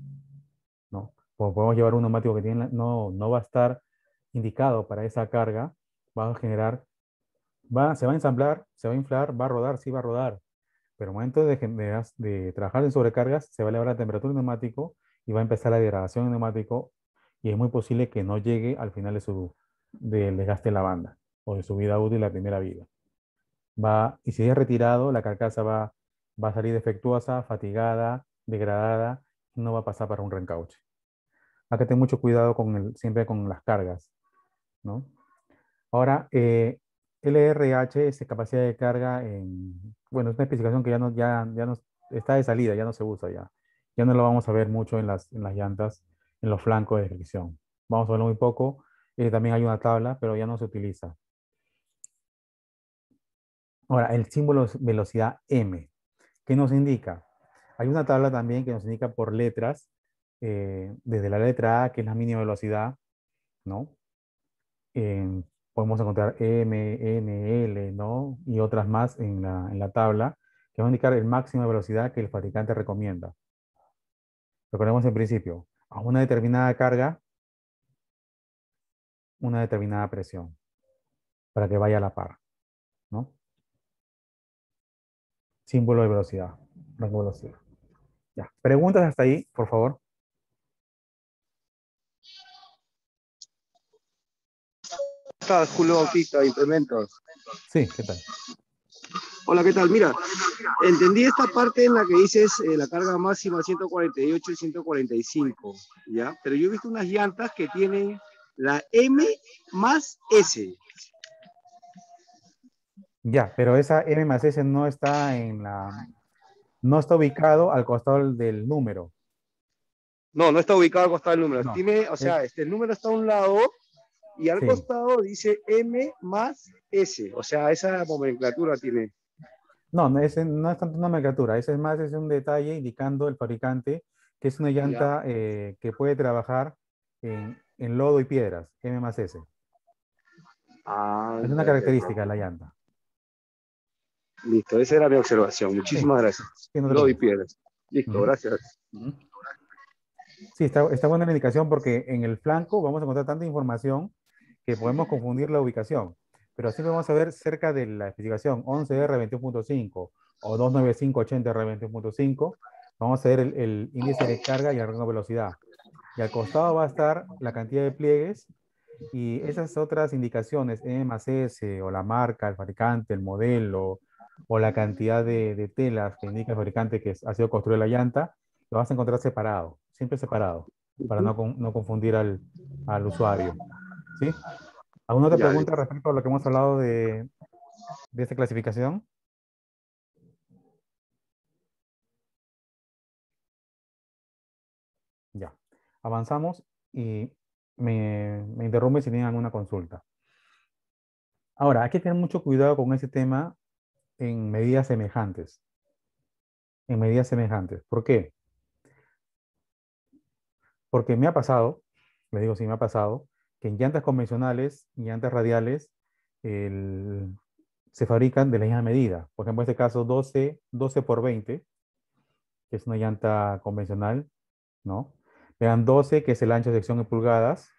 ¿no? Como podemos llevar un neumático que tiene, no, no va a estar indicado para esa carga va a generar, va, se va a ensamblar, se va a inflar, va a rodar, sí va a rodar, pero en momento de, de trabajar en sobrecargas se va a elevar la temperatura del neumático y va a empezar la degradación del neumático y es muy posible que no llegue al final de su, del desgaste de la banda o de su vida útil, la primera vida. Va, y si es retirado, la carcasa va, va a salir defectuosa, fatigada, degradada, no va a pasar para un reencauche. Acá tener mucho cuidado con el, siempre con las cargas. ¿no? Ahora, eh, LRH es este, capacidad de carga en, bueno, es una especificación que ya no, ya, ya no está de salida, ya no se usa ya. Ya no lo vamos a ver mucho en las, en llantas, en los flancos de descripción. Vamos a verlo muy poco. Eh, también hay una tabla, pero ya no se utiliza. Ahora, el símbolo velocidad M. ¿Qué nos indica? Hay una tabla también que nos indica por letras, eh, desde la letra A, que es la mínima velocidad, ¿no? podemos encontrar M, N, L, ¿no? Y otras más en la, en tabla que va a indicar el máximo de velocidad que el fabricante recomienda. Recordemos en principio, a una determinada carga, una determinada presión, para que vaya a la par, ¿no? Símbolo de velocidad, rango velocidad. Ya. Preguntas hasta ahí, por favor. Julio Bautista, Implementos? Sí, ¿qué tal? Hola, ¿qué tal? Mira, entendí esta parte en la que dices eh, la carga máxima 148 y 145, ¿ya? Pero yo he visto unas llantas que tienen la M más S. Ya, pero esa M más S no está en la... No está ubicado al costado del número. No, no está ubicado al costado del número. o sea, el este número está a un lado y al costado dice M más S, o sea, esa nomenclatura tiene. No, no es, no es tanto nomenclatura, ese es más es un detalle indicando el fabricante que es una llanta eh, que puede trabajar en, lodo y piedras, M más S. es una característica de la llanta. Listo, esa era mi observación. Muchísimas gracias. lodo y piedras. Listo, gracias. Sí, está, está, buena la indicación porque en el flanco vamos a encontrar tanta información podemos confundir la ubicación, pero siempre vamos a ver cerca de la especificación 11R21.5 o 29580R21.5, vamos a ver el, índice de carga y el velocidad. Y al costado va a estar la cantidad de pliegues y esas otras indicaciones, M e más S, o la marca, el fabricante, el modelo, o la cantidad de, de telas que indica el fabricante que ha sido construida la llanta, lo vas a encontrar separado, siempre separado, para no, no confundir al, al usuario. ¿Sí? ¿Alguna otra pregunta respecto a lo que hemos hablado de, esta clasificación? Ya, avanzamos y me, me interrumpe si tienen alguna consulta. Ahora, hay que tener mucho cuidado con ese tema en medidas semejantes. En medidas semejantes. ¿Por qué? Porque me ha pasado, le digo si me ha pasado, que en llantas convencionales y llantas radiales se fabrican de la misma medida. Por ejemplo, en este caso 12, 12 por 20, que es una llanta convencional, ¿no? Vean, 12, que es el ancho de sección en pulgadas,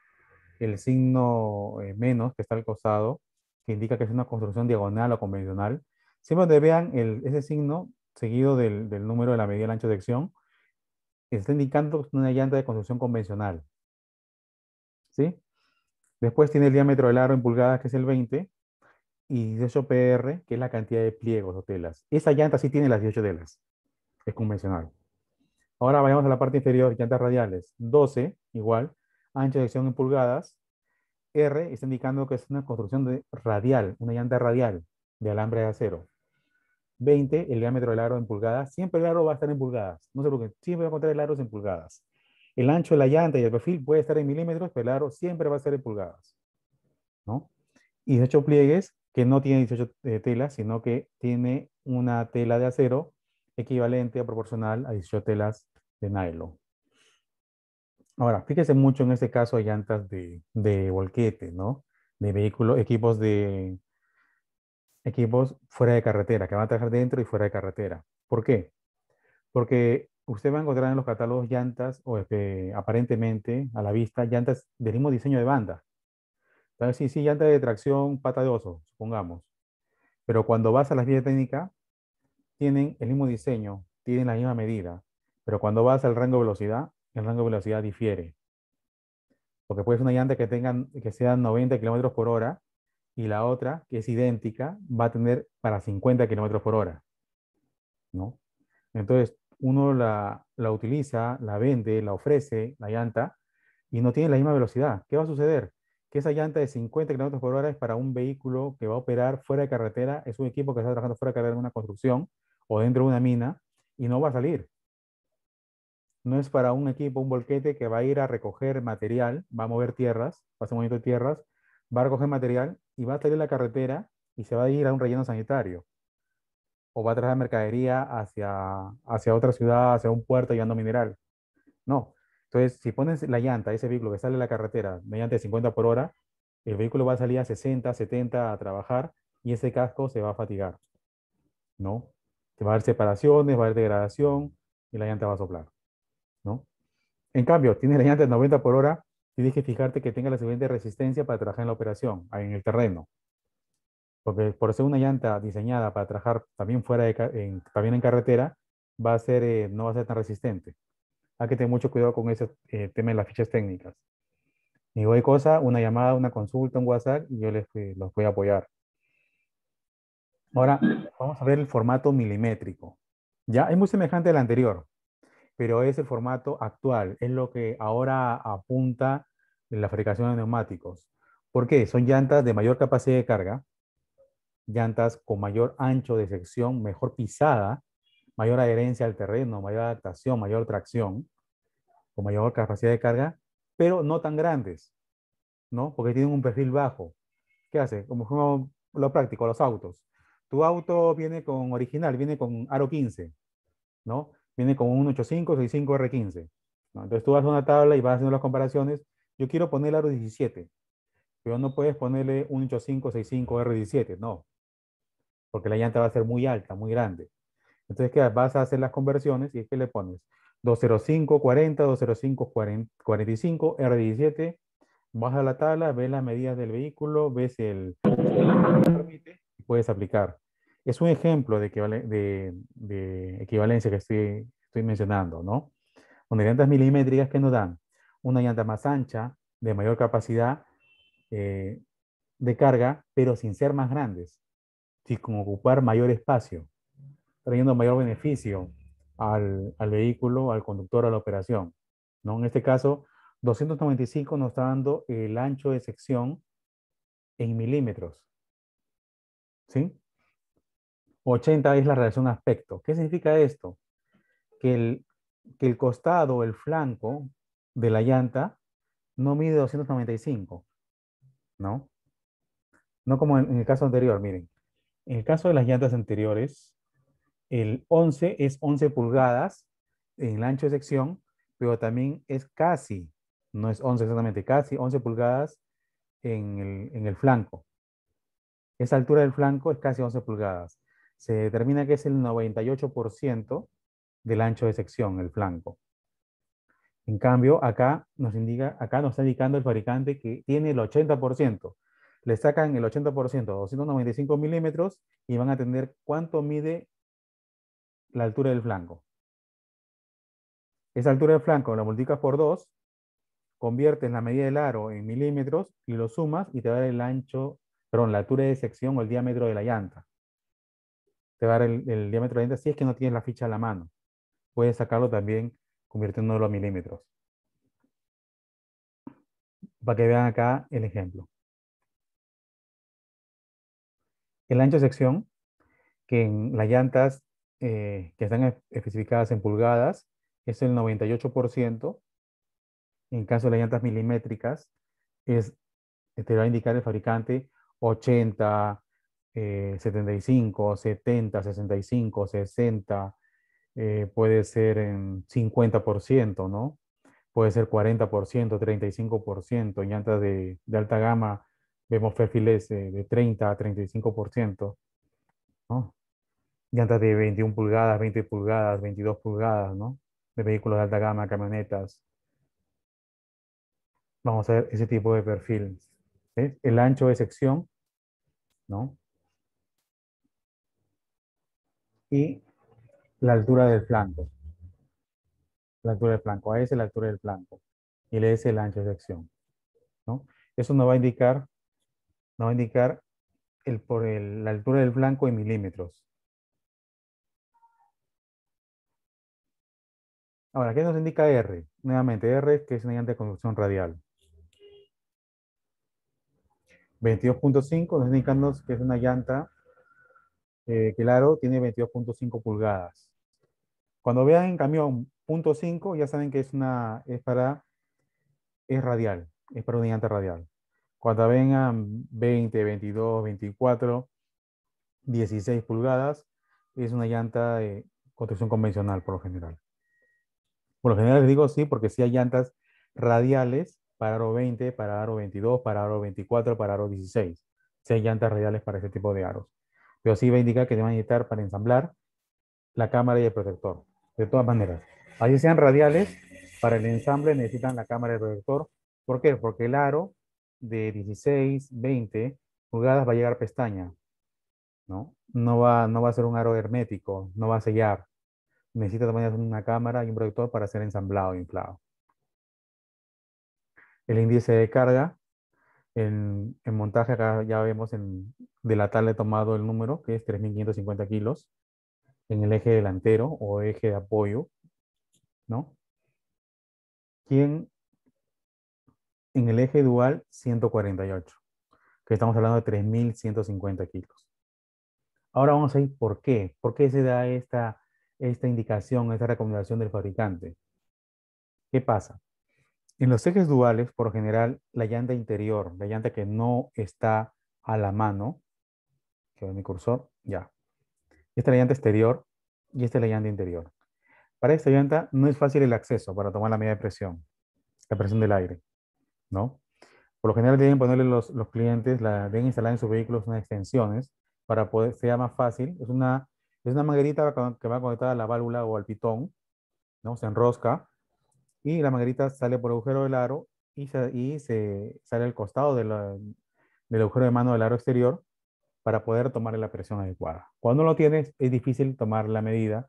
el signo eh, menos, que está al costado, que indica que es una construcción diagonal o convencional. Siempre donde vean ese signo seguido del, número de la medida del ancho de sección, está indicando una llanta de construcción convencional. ¿Sí? Después tiene el diámetro del aro en pulgadas, que es el 20, y 18 PR, que es la cantidad de pliegos o telas. Esa llanta sí tiene las 18 telas, es convencional. Ahora vayamos a la parte inferior, llantas radiales. 12, igual, ancho de acción en pulgadas. R está indicando que es una construcción de radial, una llanta radial de alambre de acero. 20, el diámetro del aro en pulgadas. Siempre el aro va a estar en pulgadas. No sé por qué, siempre voy a encontrar el aro en pulgadas el ancho de la llanta y el perfil puede estar en milímetros, pero el siempre va a ser en pulgadas. ¿no? Y 18 pliegues, que no tiene 18 eh, telas, sino que tiene una tela de acero equivalente a proporcional a 18 telas de nylon. Ahora, fíjese mucho en este caso de llantas de, de volquete, ¿no? De vehículos, equipos de equipos fuera de carretera, que van a trabajar dentro y fuera de carretera. ¿Por qué? Porque usted va a encontrar en los catálogos llantas, o este, aparentemente a la vista, llantas del mismo diseño de banda. Entonces, sí, sí, llanta de tracción, pata de oso, supongamos. Pero cuando vas a las vías técnicas, tienen el mismo diseño, tienen la misma medida. Pero cuando vas al rango de velocidad, el rango de velocidad difiere. Porque puede ser una llanta que, tengan, que sea 90 km por hora y la otra, que es idéntica, va a tener para 50 km por hora. ¿No? Entonces, uno la, utiliza, la vende, la ofrece, la llanta, y no tiene la misma velocidad. ¿Qué va a suceder? Que esa llanta de 50 km por hora es para un vehículo que va a operar fuera de carretera, es un equipo que está trabajando fuera de carretera en una construcción o dentro de una mina, y no va a salir. No es para un equipo, un volquete que va a ir a recoger material, va a mover tierras, va a hacer movimiento de tierras, va a recoger material y va a salir a la carretera y se va a ir a un relleno sanitario o va a traer mercadería hacia, hacia otra ciudad, hacia un puerto llevando mineral. No. Entonces, si pones la llanta, ese vehículo que sale de la carretera mediante 50 por hora, el vehículo va a salir a 60, 70 a trabajar y ese casco se va a fatigar. ¿No? Te va a haber separaciones, va a haber degradación y la llanta va a soplar. ¿No? En cambio, tienes la llanta de 90 por hora, tienes que fijarte que tenga la suficiente resistencia para trabajar en la operación, en el terreno, porque por ser una llanta diseñada para trabajar también fuera de, en, también en carretera, va a ser, eh, no va a ser tan resistente. Hay que tener mucho cuidado con ese eh, tema de las fichas técnicas. Y hay cosa, una llamada, una consulta, un WhatsApp, y yo les, los voy a apoyar. Ahora, vamos a ver el formato milimétrico. Ya es muy semejante al anterior, pero es el formato actual, es lo que ahora apunta la fabricación de neumáticos. ¿Por qué? Son llantas de mayor capacidad de carga, llantas con mayor ancho de sección, mejor pisada, mayor adherencia al terreno, mayor adaptación, mayor tracción, con mayor capacidad de carga, pero no tan grandes, ¿no? Porque tienen un perfil bajo. ¿Qué hace? Como lo práctico, los autos. Tu auto viene con original, viene con aro 15, ¿no? Viene con un 185 65 R15. Entonces tú vas a una tabla y vas haciendo las comparaciones. Yo quiero poner el aro 17, pero no puedes ponerle un 185 65 R17, no porque la llanta va a ser muy alta, muy grande. Entonces, ¿qué? Vas a hacer las conversiones y es que le pones 205, 40, 205, 45, R17, vas a la tabla, ves las medidas del vehículo, ves el... puedes aplicar. Es un ejemplo de, de, equivalencia que estoy, estoy mencionando, ¿no? Donde llantas milimétricas que nos dan una llanta más ancha, de mayor capacidad eh, de carga, pero sin ser más grandes si con ocupar mayor espacio, trayendo mayor beneficio al, vehículo, al conductor, a la operación. ¿no? En este caso, 295 nos está dando el ancho de sección en milímetros. ¿Sí? 80 es la relación aspecto. ¿Qué significa esto? Que el, que el costado, el flanco de la llanta no mide 295, ¿no? No como en el caso anterior, miren. En el caso de las llantas anteriores, el 11 es 11 pulgadas en el ancho de sección, pero también es casi, no es 11 exactamente, casi 11 pulgadas en el, en el flanco. Esa altura del flanco es casi 11 pulgadas. Se determina que es el 98% del ancho de sección, el flanco. En cambio, acá nos indica, acá nos está indicando el fabricante que tiene el 80% le sacan el 80%, 295 milímetros, y van a tener cuánto mide la altura del flanco. Esa altura del flanco la multiplicas por 2, conviertes la medida del aro en milímetros y lo sumas y te va a dar el ancho, perdón, la altura de sección o el diámetro de la llanta. Te va a dar el, diámetro de la llanta si es que no tienes la ficha a la mano. Puedes sacarlo también convirtiéndolo a milímetros. Para que vean acá el ejemplo. El ancho de sección, que en las llantas eh, que están e-, especificadas en pulgadas, es el 98%. En caso de las llantas milimétricas, es, te va a indicar el fabricante 80, 75, 70, 65, 60, puede ser en 50%, ¿no? Puede ser 40%, 35%, en llantas de alta gama Vemos perfiles de, 30 a 35%, ¿no? Llantas de 21 pulgadas, 20 pulgadas, 22 pulgadas, ¿no? De vehículos de alta gama, camionetas. Vamos a ver ese tipo de perfiles. ¿Eh? El ancho de sección, ¿no? Y la altura del flanco. La altura del flanco. A es la altura del flanco. Y le es el ancho de sección. ¿no? Eso nos va a indicar nos va a indicar el, por la altura del blanco en milímetros. Ahora, ¿qué nos indica R? Nuevamente, R que es una llanta de conducción radial. 22.5 nos indican que es una llanta claro, eh, tiene 22.5 pulgadas. Cuando vean en camión .5 ya saben que es una es para es radial, es para una llanta radial. Cuando vengan 20, 22, 24, 16 pulgadas, es una llanta de construcción convencional por lo general. Por lo general les digo sí, porque sí hay llantas radiales para aro 20, para aro 22, para aro 24, para aro 16. Sí hay llantas radiales para ese tipo de aros. Pero sí va a indicar que te van a necesitar para ensamblar la cámara y el protector. De todas maneras, así sean radiales, para el ensamble necesitan la cámara y el protector. ¿Por qué? Porque el aro de 16, 20 pulgadas va a llegar pestaña, ¿no? No va, no va a ser un aro hermético, no va a sellar. Necesita también una cámara y un proyector para ser ensamblado, e inflado. El índice de carga, en, montaje acá ya vemos en, de la tal he tomado el número, que es 3.550 kilos, en el eje delantero o eje de apoyo, ¿no? ¿Quién en el eje dual 148, que estamos hablando de 3.150 kilos. Ahora vamos a ir por qué. ¿Por qué se da esta, esta indicación, esta recomendación del fabricante? ¿Qué pasa? En los ejes duales, por general, la llanta interior, la llanta que no está a la mano, que ve mi cursor, ya. Esta es la llanta exterior y esta es la llanta interior. Para esta llanta no es fácil el acceso para tomar la medida de presión, la presión del aire. ¿no? Por lo general deben ponerle los, los clientes, la, deben instalar en sus vehículos unas extensiones para poder, sea más fácil. Es una, es una manguerita que va conectada a la válvula o al pitón, ¿no? Se enrosca y la manguerita sale por el agujero del aro y se, y se sale al costado del agujero de mano del aro exterior para poder tomar la presión adecuada. Cuando lo tienes es difícil tomar la medida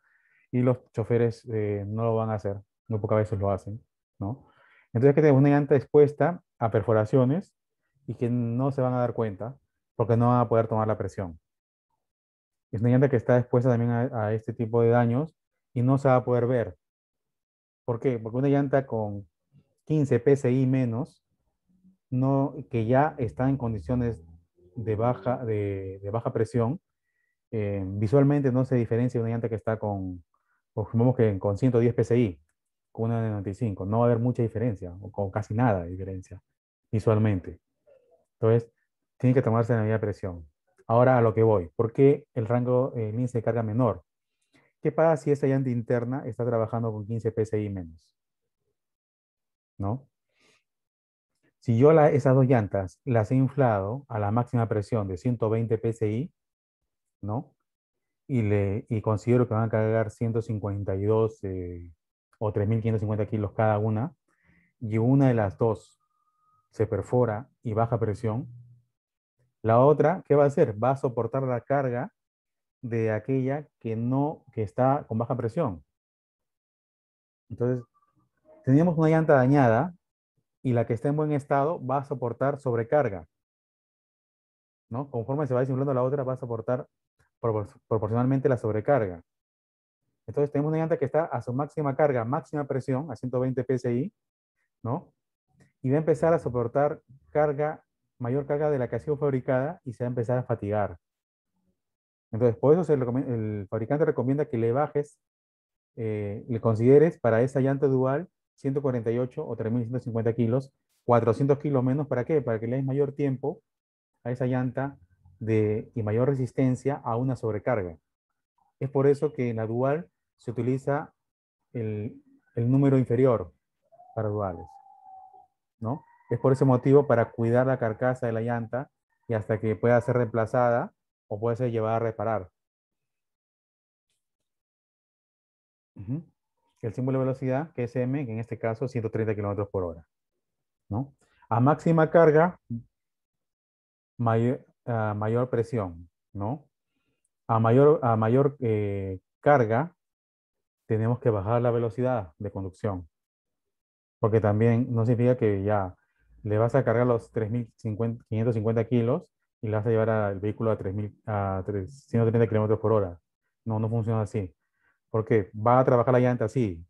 y los choferes eh, no lo van a hacer, muy pocas veces lo hacen, ¿no? Entonces que tenemos una llanta expuesta a perforaciones y que no se van a dar cuenta porque no van a poder tomar la presión. Es una llanta que está expuesta también a, este tipo de daños y no se va a poder ver. ¿Por qué? Porque una llanta con 15 PSI menos, no, que ya está en condiciones de baja, de, baja presión, eh, visualmente no se diferencia de una llanta que está con, que con 110 PSI con una de 95. No va a haber mucha diferencia o, casi nada de diferencia visualmente. Entonces, tiene que tomarse la medida de presión. Ahora a lo que voy. ¿Por qué el rango eh, de carga menor? ¿Qué pasa si esta llanta interna está trabajando con 15 PSI menos? ¿No? Si yo la, esas dos llantas las he inflado a la máxima presión de 120 PSI, ¿no? Y, le, y considero que van a cargar 152 o 3.550 kilos cada una, y una de las dos se perfora y baja presión, la otra, ¿qué va a hacer? Va a soportar la carga de aquella que no, que está con baja presión. Entonces, teníamos una llanta dañada y la que está en buen estado va a soportar sobrecarga. Conforme se va disimulando la otra, va a soportar proporcionalmente la sobrecarga. Entonces tenemos una llanta que está a su máxima carga, máxima presión, a 120 psi, ¿no? Y va a empezar a soportar carga, mayor carga de la que ha sido fabricada y se va a empezar a fatigar. Entonces, por eso el fabricante recomienda que le bajes, eh, le consideres para esa llanta dual 148 o 3.150 kilos, 400 kilos menos, ¿para qué? Para que le des mayor tiempo a esa llanta de, y mayor resistencia a una sobrecarga. Es por eso que en la dual se utiliza el, número inferior para duales, ¿no? Es por ese motivo para cuidar la carcasa de la llanta y hasta que pueda ser reemplazada o puede ser llevada a reparar. El símbolo de velocidad, que es m, en este caso 130 km por hora. ¿no? A máxima carga, mayor, mayor presión. ¿no? A mayor, a mayor eh, carga, tenemos que bajar la velocidad de conducción. Porque también no significa que ya le vas a cargar los 3.550 kilos y le vas a llevar al vehículo a, 3, a 330 kilómetros por hora. No, no funciona así. Porque va a trabajar la llanta así,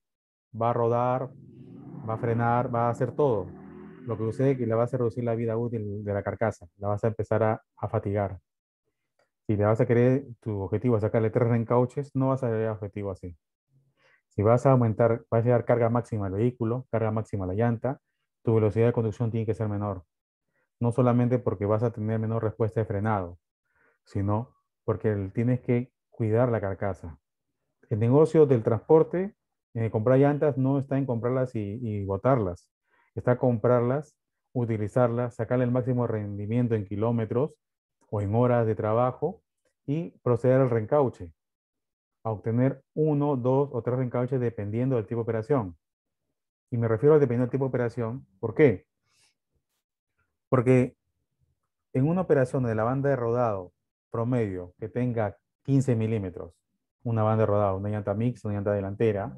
va a rodar, va a frenar, va a hacer todo. Lo que sucede es que le vas a reducir la vida útil de la carcasa, la vas a empezar a, fatigar. Si le vas a querer tu objetivo, sacarle tres reencauches, no vas a tener objetivo así. Si vas a aumentar, vas a dar carga máxima al vehículo, carga máxima a la llanta, tu velocidad de conducción tiene que ser menor. No solamente porque vas a tener menor respuesta de frenado, sino porque tienes que cuidar la carcasa. El negocio del transporte, eh, comprar llantas, no está en comprarlas y, y botarlas. Está comprarlas, utilizarlas, sacarle el máximo rendimiento en kilómetros o en horas de trabajo y proceder al reencauche a obtener uno, dos o tres encauches dependiendo del tipo de operación. Y me refiero a dependiendo del tipo de operación. ¿Por qué? Porque en una operación de la banda de rodado promedio que tenga 15 milímetros, una banda de rodado, una llanta mix, una llanta delantera,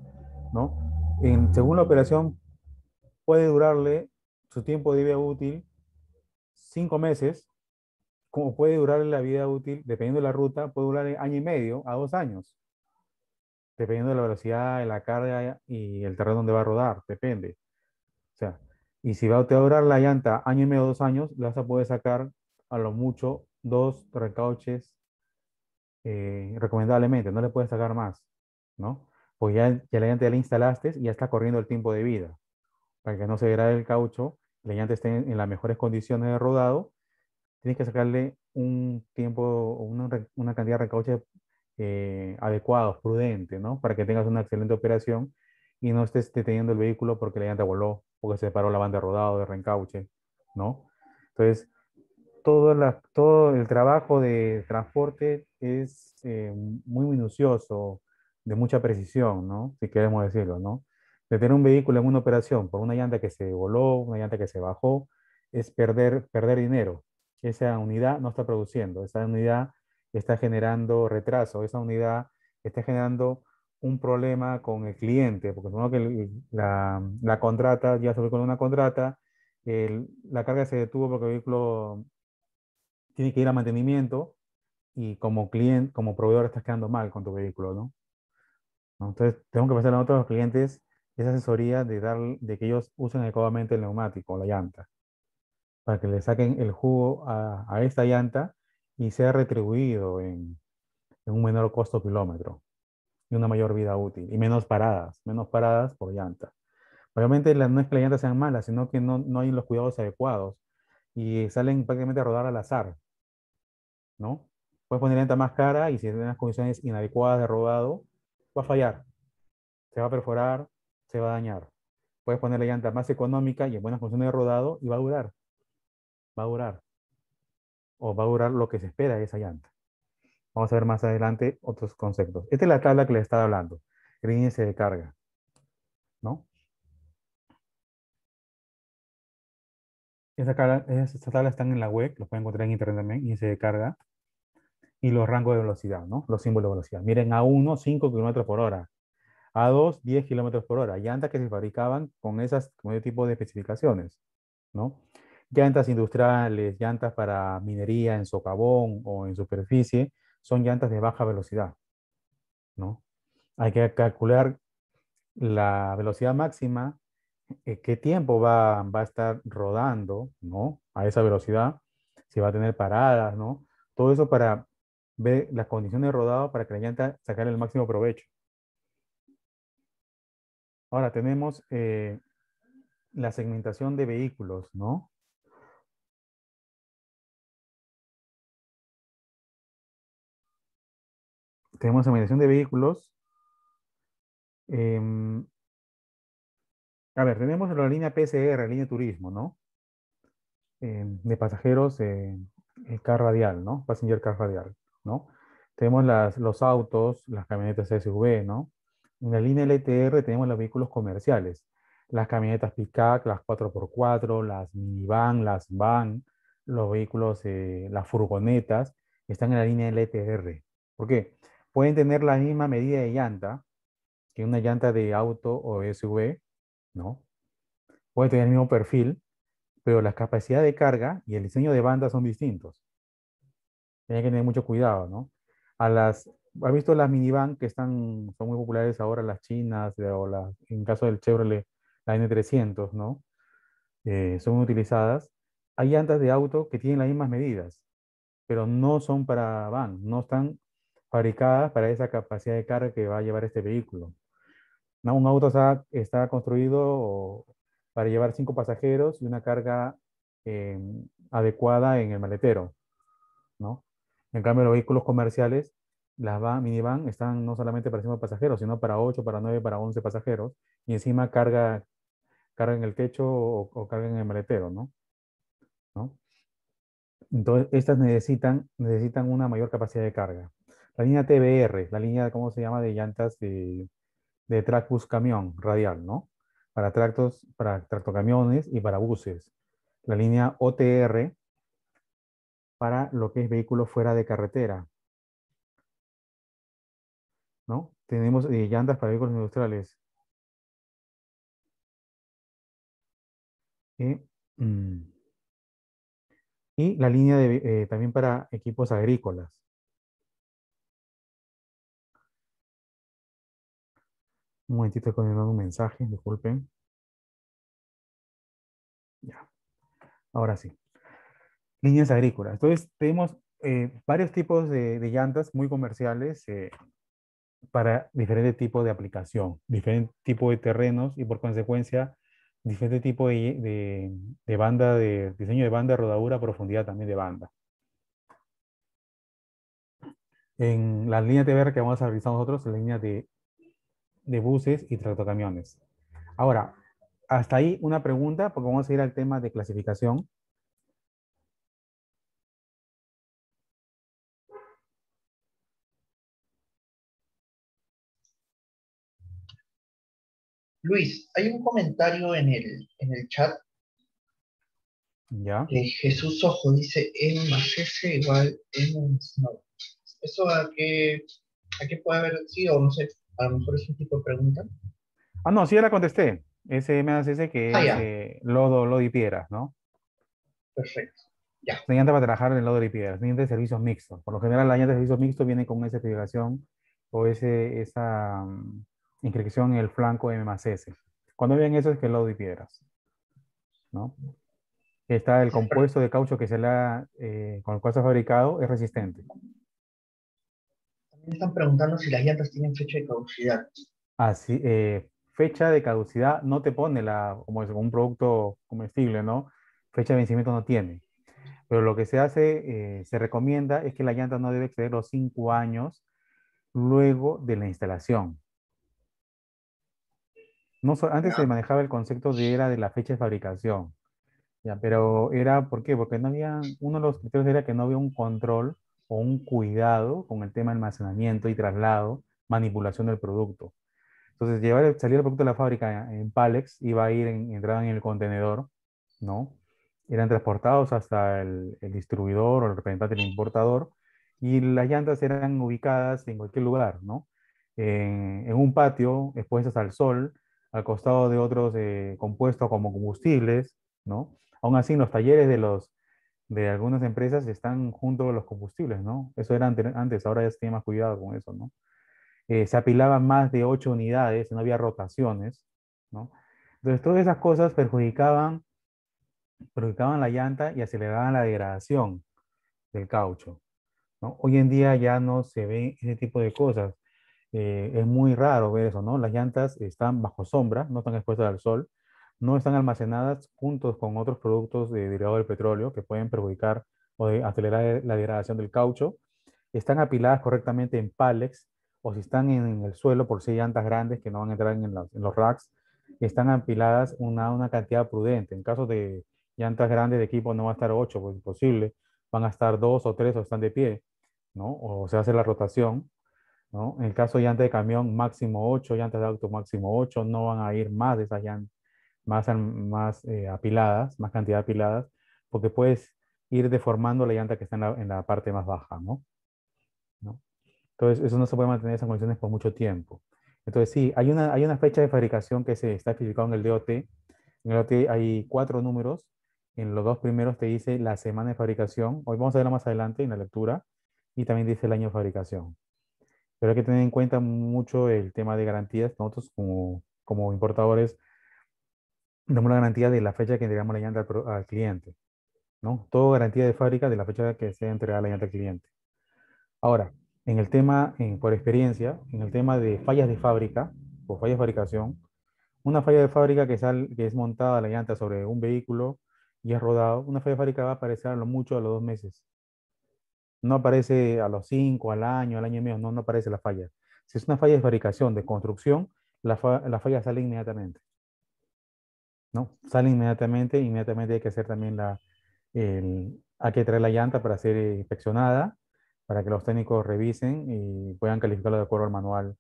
¿no? En, según la operación, puede durarle su tiempo de vida útil cinco meses, como puede durarle la vida útil, dependiendo de la ruta, puede durar año y medio a dos años dependiendo de la velocidad, de la carga y el terreno donde va a rodar, depende. O sea, y si va a durar la llanta año y medio, dos años, la vas a sacar a lo mucho dos recauches eh, recomendablemente, no le puedes sacar más, ¿no? Pues ya, la llanta ya la instalaste y ya está corriendo el tiempo de vida. Para que no se degrade el caucho, la llanta esté en, las mejores condiciones de rodado, tienes que sacarle un tiempo, una, una cantidad de recauches eh, adecuados, prudentes, ¿no? Para que tengas una excelente operación y no estés deteniendo el vehículo porque la llanta voló, porque se paró la banda de rodado, de rencauche, ¿no? Entonces, todo, el trabajo de transporte es eh, muy minucioso, de mucha precisión, ¿no? Si queremos decirlo, ¿no? Detener un vehículo en una operación por una llanta que se voló, una llanta que se bajó, es perder, perder dinero. Esa unidad no está produciendo, esa unidad está generando retraso, esa unidad está generando un problema con el cliente, porque supongo que la, contrata, ya sobre con una contrata, la carga se detuvo porque el vehículo tiene que ir a mantenimiento y como cliente, como proveedor estás quedando mal con tu vehículo, ¿no? Entonces, tengo que pensar a otros clientes esa asesoría de, dar, de que ellos usen adecuadamente el neumático, la llanta, para que le saquen el jugo a esta llanta y sea retribuido en, un menor costo kilómetro y una mayor vida útil y menos paradas, menos paradas por llanta. Obviamente no es que las llantas sean malas, sino que no, no hay los cuidados adecuados y salen prácticamente a rodar al azar, ¿no? Puedes poner llanta más cara y si en unas condiciones inadecuadas de rodado, va a fallar, se va a perforar, se va a dañar. Puedes poner la llanta más económica y en buenas condiciones de rodado y va a durar, va a durar o va a durar lo que se espera de esa llanta. Vamos a ver más adelante otros conceptos. Esta es la tabla que les estaba hablando. El índice de carga. ¿No? Esa tabla, está tablas están en la web, los pueden encontrar en internet también, índice de carga. Y los rangos de velocidad, ¿no? Los símbolos de velocidad. Miren, A1, 5 kilómetros por hora. A2, 10 kilómetros por hora. Llantas que se fabricaban con, esas, con ese tipo de especificaciones, ¿no? Llantas industriales, llantas para minería en socavón o en superficie, son llantas de baja velocidad. ¿no? Hay que calcular la velocidad máxima, eh, qué tiempo va, a estar rodando ¿no? a esa velocidad, si va a tener paradas, ¿no? todo eso para ver las condiciones de rodado para que la llanta sacar el máximo provecho. Ahora tenemos eh, la segmentación de vehículos, ¿no? tenemos administración de vehículos. Em, a ver, tenemos la línea PCR, la línea turismo, ¿no? Em, de pasajeros, eh, el car radial, ¿no? Passenger car radial, ¿no? Tenemos los autos, las camionetas SUV, ¿no? En la línea LTR tenemos los vehículos comerciales, las camionetas Picac, las 4x4, las minivan, las van, los vehículos, eh, las furgonetas, están en la línea LTR. ¿Por qué? pueden tener la misma medida de llanta que una llanta de auto o SUV, ¿no? Pueden tener el mismo perfil, pero la capacidad de carga y el diseño de banda son distintos. Tienen que tener mucho cuidado, ¿no? A las, ha visto las minivan que están, son muy populares ahora, las chinas eh, o las, en caso del Chevrolet, la N300, ¿no? Eh, son utilizadas. Hay llantas de auto que tienen las mismas medidas, pero no son para van, no están fabricadas para esa capacidad de carga que va a llevar este vehículo. Un auto está, construido para llevar cinco pasajeros y una carga em, adecuada en el maletero. ¿no? En cambio, los vehículos comerciales, las van, minivan, están no solamente para cinco pasajeros, sino para ocho, para nueve, para once pasajeros. Y encima carga, carga en el techo o, carga en el maletero. ¿No? Entonces, estas necesitan, necesitan una mayor capacidad de carga la línea TBR, la línea, ¿cómo se llama?, de llantas de, de camión radial, ¿no? Para tractos, para tractocamiones y para buses. La línea OTR para lo que es vehículo fuera de carretera. ¿No? Tenemos eh, llantas para vehículos industriales. Y mm, la línea de, eh, también para equipos agrícolas. Un momentito que un mensaje, disculpen. Ya. Ahora sí. Líneas agrícolas. Entonces, tenemos eh, varios tipos de, llantas muy comerciales eh, para diferentes tipos de aplicación, diferentes tipos de terrenos y por consecuencia diferente tipo de, banda, de diseño de banda, rodadura, profundidad también de banda. En las líneas de ver que vamos a realizar nosotros, la línea de de buses y tractocamiones. Ahora, hasta ahí una pregunta, porque vamos a ir al tema de clasificación. Luis, hay un comentario en el, en el chat. Ya. Eh, Jesús Ojo dice M más S igual M ¿Eso a qué, a qué puede haber sido? No sé. A lo mejor es un tipo de pregunta. Ah, no, sí ya la contesté. Ese me que ah, es lodo, lodo y piedras, ¿no? Perfecto. Ya. Se para trabajar en lodo y piedras, Viene de servicios mixtos. Por lo general, la línea de servicios mixtos viene con esa certificación o ese, esa mm, inscripción en el flanco M S. Cuando vean eso es que es lodo y piedras, ¿no? Está el compuesto de caucho que se la, eh, con el cual se ha fabricado, es resistente. Me están preguntando si las llantas tienen fecha de caducidad. Así, eh, fecha de caducidad no te pone la, como es un producto comestible, ¿no? Fecha de vencimiento no tiene. Pero lo que se hace, eh, se recomienda es que la llanta no debe exceder los cinco años luego de la instalación. No, antes se manejaba el concepto de era de la fecha de fabricación. Ya, pero era, ¿por qué? Porque no había, uno de los criterios era que no había un control o un cuidado con el tema de almacenamiento y traslado, manipulación del producto. Entonces, llevar el, salir el producto de la fábrica en Palex iba a ir, en, en el contenedor, ¿no? Eran transportados hasta el, distribuidor o el representante del importador y las llantas eran ubicadas en cualquier lugar, ¿no? En, un patio, expuestas al sol, al costado de otros eh, compuestos como combustibles, ¿no? Aún así, en los talleres de los de algunas empresas están junto a los combustibles, ¿no? Eso era antes, ahora ya se tiene más cuidado con eso, ¿no? Eh, se apilaban más de ocho unidades, no había rotaciones, ¿no? Entonces, todas esas cosas perjudicaban, perjudicaban la llanta y aceleraban la degradación del caucho, ¿no? Hoy en día ya no se ve ese tipo de cosas. Eh, es muy raro ver eso, ¿no? Las llantas están bajo sombra, no están expuestas al sol, no están almacenadas juntos con otros productos de, derivados del petróleo que pueden perjudicar o acelerar la degradación del caucho, están apiladas correctamente en pallets o si están en el suelo por si hay llantas grandes que no van a entrar en, los racks, están apiladas una, una cantidad prudente. En caso de llantas grandes de equipo no va a estar 8, pues imposible, van a estar 2 o tres o están de pie, ¿no? O se hace la rotación, ¿no? En el caso de llantas de camión, máximo 8, llantas de auto, máximo 8, no van a ir más de esas llantas más, más eh, apiladas, más cantidad de apiladas, porque puedes ir deformando la llanta que está en la, parte más baja, ¿no? Entonces, eso no se puede mantener esas condiciones por mucho tiempo. Entonces, sí, hay una, hay una fecha de fabricación que se está especificando en el DOT. En el DOT hay cuatro números. En los dos primeros te dice la semana de fabricación. Hoy vamos a verlo más adelante en la lectura. Y también dice el año de fabricación. Pero hay que tener en cuenta mucho el tema de garantías. Nosotros como, como importadores damos la garantía de la fecha que entregamos la llanta al, cliente. ¿no? Todo garantía de fábrica de la fecha que se entrega la llanta al cliente. Ahora, en el tema, por experiencia, en el tema de fallas de fábrica o fallas de fabricación, una falla de fábrica que, que es montada la llanta sobre un vehículo y es rodado, una falla de fábrica va a aparecer a lo mucho a los dos meses. No aparece a los cinco, al año, al año y medio, no, no aparece la falla. Si es una falla de fabricación, de construcción, la falla sale inmediatamente. ¿no? Sale inmediatamente, inmediatamente hay que hacer también la, hay que traer la llanta para ser inspeccionada, para que los técnicos revisen y puedan calificarlo de acuerdo al manual,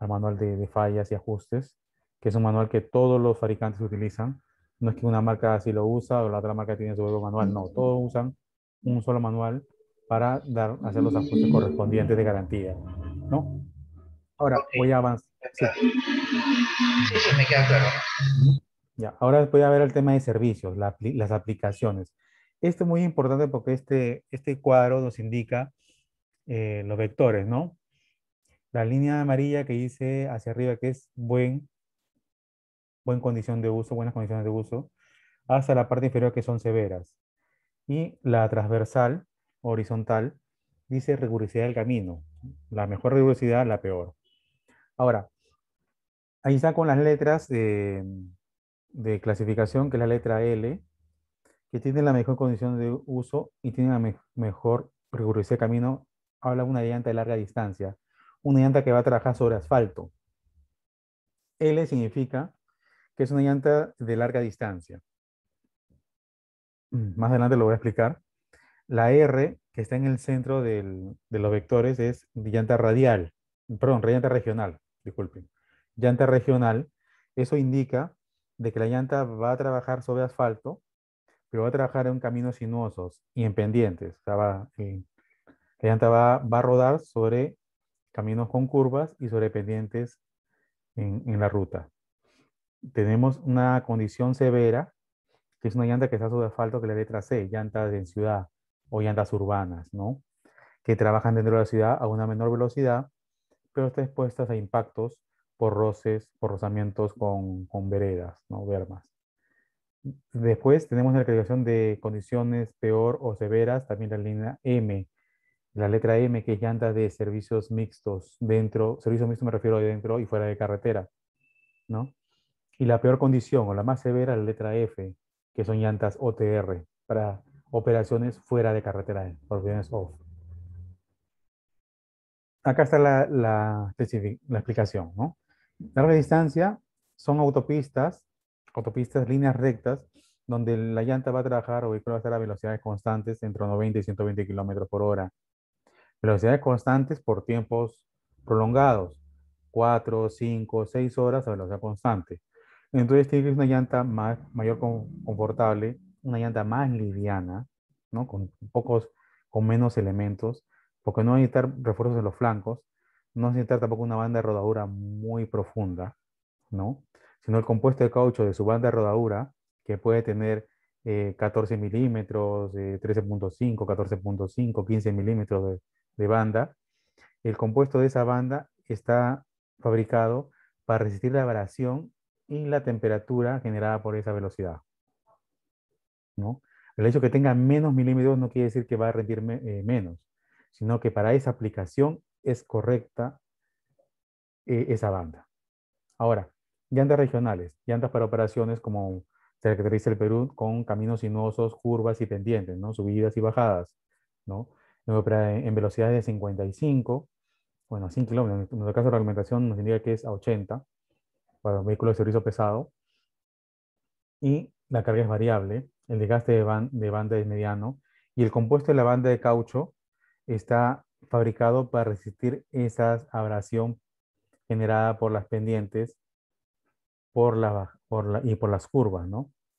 al manual de, fallas y ajustes, que es un manual que todos los fabricantes utilizan. No es que una marca así lo usa o la otra marca tiene su propio manual, no, todos usan un solo manual para dar, hacer los ajustes correspondientes de garantía, ¿no? Ahora voy a avanzar. Sí. me queda claro. Ya, ahora voy a ver el tema de servicios, las aplicaciones. Esto es muy importante porque este, este cuadro nos indica eh, los vectores, ¿no? La línea amarilla que dice hacia arriba que es buen, buen condición de uso, buenas condiciones de uso, hasta la parte inferior que son severas. Y la transversal, horizontal, dice rigurosidad del camino. La mejor rigurosidad, la peor. Ahora, ahí está con las letras de de clasificación, que es la letra L, que tiene la mejor condición de uso y tiene la mejor rigurosidad de camino, habla de una llanta de larga distancia, una llanta que va a trabajar sobre asfalto. L significa que es una llanta de larga distancia. Mm, más adelante lo voy a explicar. La R, que está en el centro de los vectores, es llanta radial, perdón, llanta regional, disculpen. Llanta regional, eso indica de que la llanta va a trabajar sobre asfalto, pero va a trabajar en caminos sinuosos y en pendientes. Eh, la llanta va, a rodar sobre caminos con curvas y sobre pendientes en, la ruta. Tenemos una condición severa, que es una llanta que está sobre asfalto, que la letra C, llantas en ciudad o llantas urbanas, ¿no? Que trabajan dentro de la ciudad a una menor velocidad, pero están expuestas a impactos por roces, por rozamientos con, veredas, ¿no? Vermas. Después tenemos la calificación de condiciones peor o severas, también la línea M. La letra M, que es llantas de servicios mixtos, dentro, servicios mixtos me refiero a dentro y fuera de carretera, ¿no? Y la peor condición, o la más severa, la letra F, que son llantas OTR, para operaciones fuera de carretera, por operaciones off. Acá está la, la explicación, ¿no? Larga distancia son autopistas, autopistas, líneas rectas, donde la llanta va a trabajar o vehículo va a estar a velocidades constantes entre 90 y 120 kilómetros por hora. Velocidades constantes por tiempos prolongados, 4, 5, 6 horas a velocidad constante. Entonces ser una llanta más, mayor confortable, una llanta más liviana, con, pocos, con menos elementos, porque no va a necesitar refuerzos en los flancos, no se trata tampoco una banda de rodadura muy profunda, ¿no? Sino el compuesto de caucho de su banda de rodadura, que puede tener 14 eh, milímetros, 13.5, 14.5, 15 milímetros de, banda, el compuesto de esa banda está fabricado para resistir la variación y la temperatura generada por esa velocidad. ¿no? El hecho de que tenga menos milímetros no quiere decir que va a rendir eh, menos, sino que para esa aplicación es correcta eh, esa banda. Ahora, llantas regionales, llantas para operaciones como se caracteriza el Perú con caminos sinuosos, curvas y pendientes, ¿no? Subidas y bajadas, ¿no? En, velocidades de 55, bueno, 100 kilómetros, en nuestro caso la reglamentación nos indica que es a 80 para vehículos de servicio pesado. Y la carga es variable, el desgaste de, de banda es mediano y el compuesto de la banda de caucho está fabricado para resistir esa abrasión generada por las pendientes por la, por y por las curvas,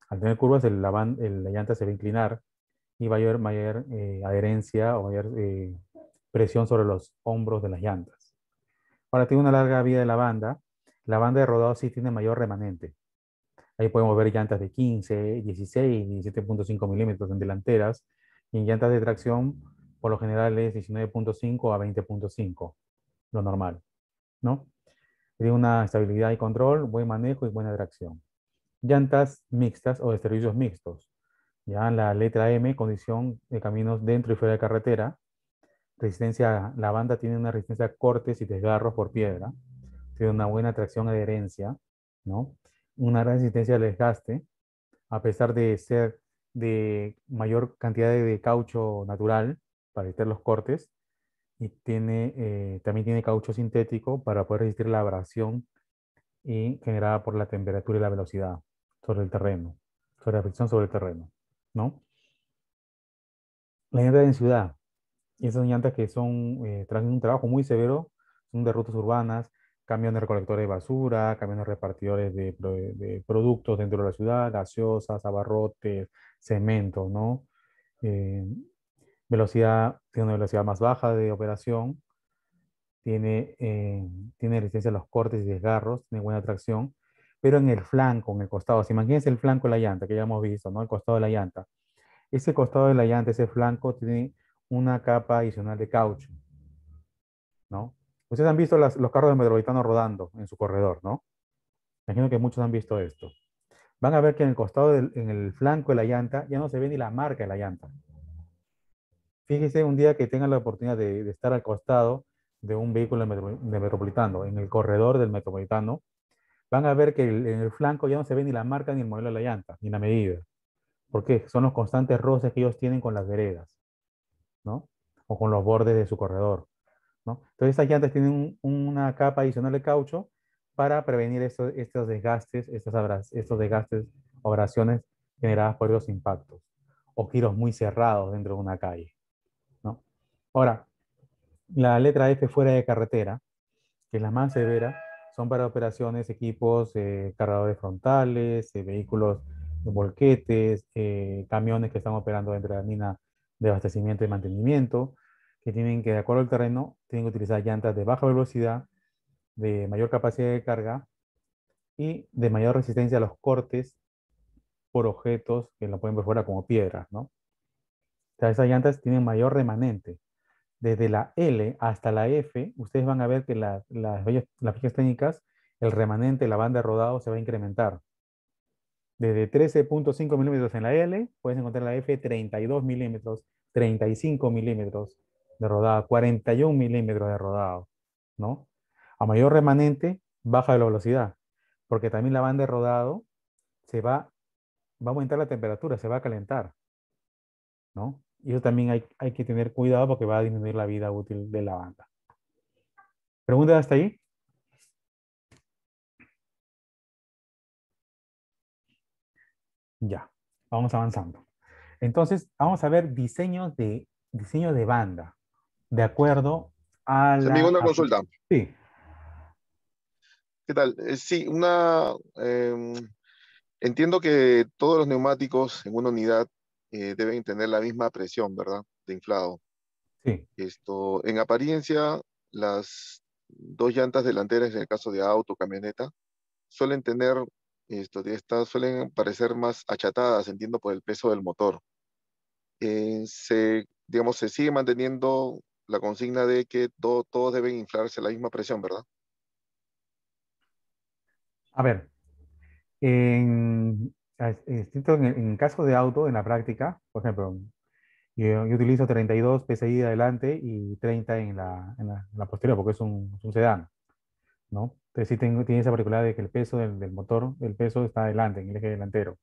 Al tener curvas, la, llanta se va a inclinar y va a haber mayor eh, adherencia o mayor eh, presión sobre los hombros de las llantas. Para tener una larga vida de la banda. La banda de rodado sí tiene mayor remanente. Ahí podemos ver llantas de 15, 16, 17.5 milímetros en delanteras y en llantas de tracción por lo general es 19.5 a 20.5, lo normal, ¿no? Tiene una estabilidad y control, buen manejo y buena tracción. Llantas mixtas o de servicios mixtos. Ya la letra M, condición de caminos dentro y fuera de carretera. Resistencia, la banda tiene una resistencia a cortes y desgarros por piedra. Tiene una buena tracción adherencia, ¿no? Una gran resistencia al desgaste, a pesar de ser de mayor cantidad de caucho natural, para evitar los cortes y tiene, eh, también tiene caucho sintético para poder resistir la abrasión y generada por la temperatura y la velocidad sobre el terreno, sobre la fricción sobre el terreno, ¿no? Las llantas en ciudad, y esas llantas que son, eh, tras un trabajo muy severo, son de rutas urbanas, camiones recolectores de basura, camiones repartidores de, productos dentro de la ciudad, gaseosas, abarrotes, cemento, ¿no? Eh, velocidad, tiene una velocidad más baja de operación, tiene, eh, tiene resistencia a los cortes y desgarros, tiene buena tracción, pero en el flanco, en el costado, si imagínense el flanco de la llanta, que ya hemos visto, ¿no? El costado de la llanta. Ese costado de la llanta, ese flanco, tiene una capa adicional de caucho, ¿no? Ustedes han visto los carros de metropolitano rodando en su corredor, ¿no? Imagino que muchos han visto esto. Van a ver que en el costado, en el flanco de la llanta, ya no se ve ni la marca de la llanta. Fíjese un día que tenga la oportunidad de, estar al costado de un vehículo de metropolitano, en el corredor del metropolitano, van a ver que en el, flanco ya no se ve ni la marca ni el modelo de la llanta, ni la medida. porque Son los constantes roces que ellos tienen con las veredas, ¿no? O con los bordes de su corredor, ¿no? Entonces, estas llantas tienen una capa adicional de caucho para prevenir estos desgastes, estos, estos desgastes, abrasiones generadas por los impactos o giros muy cerrados dentro de una calle. Ahora, la letra F fuera de carretera, que es la más severa, son para operaciones, equipos, eh, cargadores frontales, eh, vehículos volquetes, eh, camiones que están operando dentro de la mina de abastecimiento y mantenimiento, que tienen que, de acuerdo al terreno, tienen que utilizar llantas de baja velocidad, de mayor capacidad de carga y de mayor resistencia a los cortes por objetos que lo pueden ver fuera como piedras, ¿no? esas llantas tienen mayor remanente desde la L hasta la F, ustedes van a ver que las, las fichas técnicas, el remanente, la banda de rodado se va a incrementar. Desde 13.5 milímetros en la L, puedes encontrar la F 32 milímetros, 35 milímetros de rodado, 41 milímetros de rodado, ¿no? A mayor remanente, baja la velocidad, porque también la banda de rodado se va, va a aumentar la temperatura, se va a calentar, ¿no? Y eso también hay, que tener cuidado porque va a disminuir la vida útil de la banda pregunta hasta ahí? Ya, vamos avanzando. Entonces, vamos a ver diseños de, diseño de banda, de acuerdo a la... consulta. Sí. ¿Qué tal? Eh, sí, una... Em, entiendo que todos los neumáticos en una unidad eh, deben tener la misma presión, ¿verdad? De inflado. Sí. Esto, en apariencia, las dos llantas delanteras, en el caso de auto, camioneta, suelen tener, esto, de estas suelen parecer más achatadas, entiendo, por el peso del motor. Eh, se, digamos, se sigue manteniendo la consigna de que todos deben inflarse a la misma presión, ¿verdad? A ver, en, distinto en, el caso de auto, en la práctica, por ejemplo, yo, utilizo 32 PSI adelante y 30 en la, en la, posterior, porque es un, es sedán, ¿no? Entonces sí tengo, tiene esa particularidad de que el peso del, motor, el peso está adelante, en el eje delantero,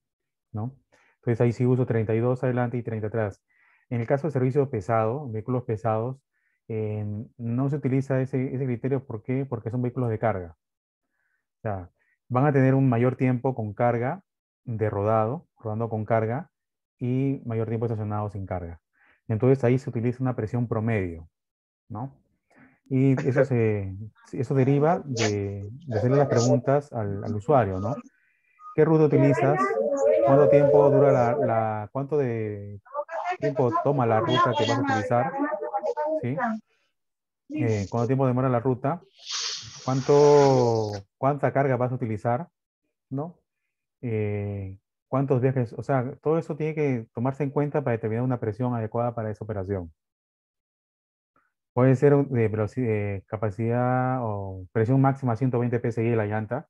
¿no? Entonces ahí sí uso 32 adelante y 30 atrás. En el caso de servicio pesado, vehículos pesados, no se utiliza ese, ese criterio, ¿por qué? Porque son vehículos de carga. O sea, van a tener un mayor tiempo con carga de rodado, rodando con carga, y mayor tiempo estacionado sin carga. Entonces ahí se utiliza una presión promedio, ¿no? Y eso, se, eso deriva de, hacerle las preguntas al, usuario, ¿no? ¿Qué ruta utilizas? ¿Cuánto tiempo dura la, cuánto de tiempo toma la ruta que vas a utilizar? ¿Sí? Eh, ¿Cuánto tiempo demora la ruta? ¿Cuánto, ¿Cuánta carga vas a utilizar? ¿No? Eh, cuántos viajes, o sea, todo eso tiene que tomarse en cuenta para determinar una presión adecuada para esa operación. Puede ser de capacidad o presión máxima 120 psi de la llanta.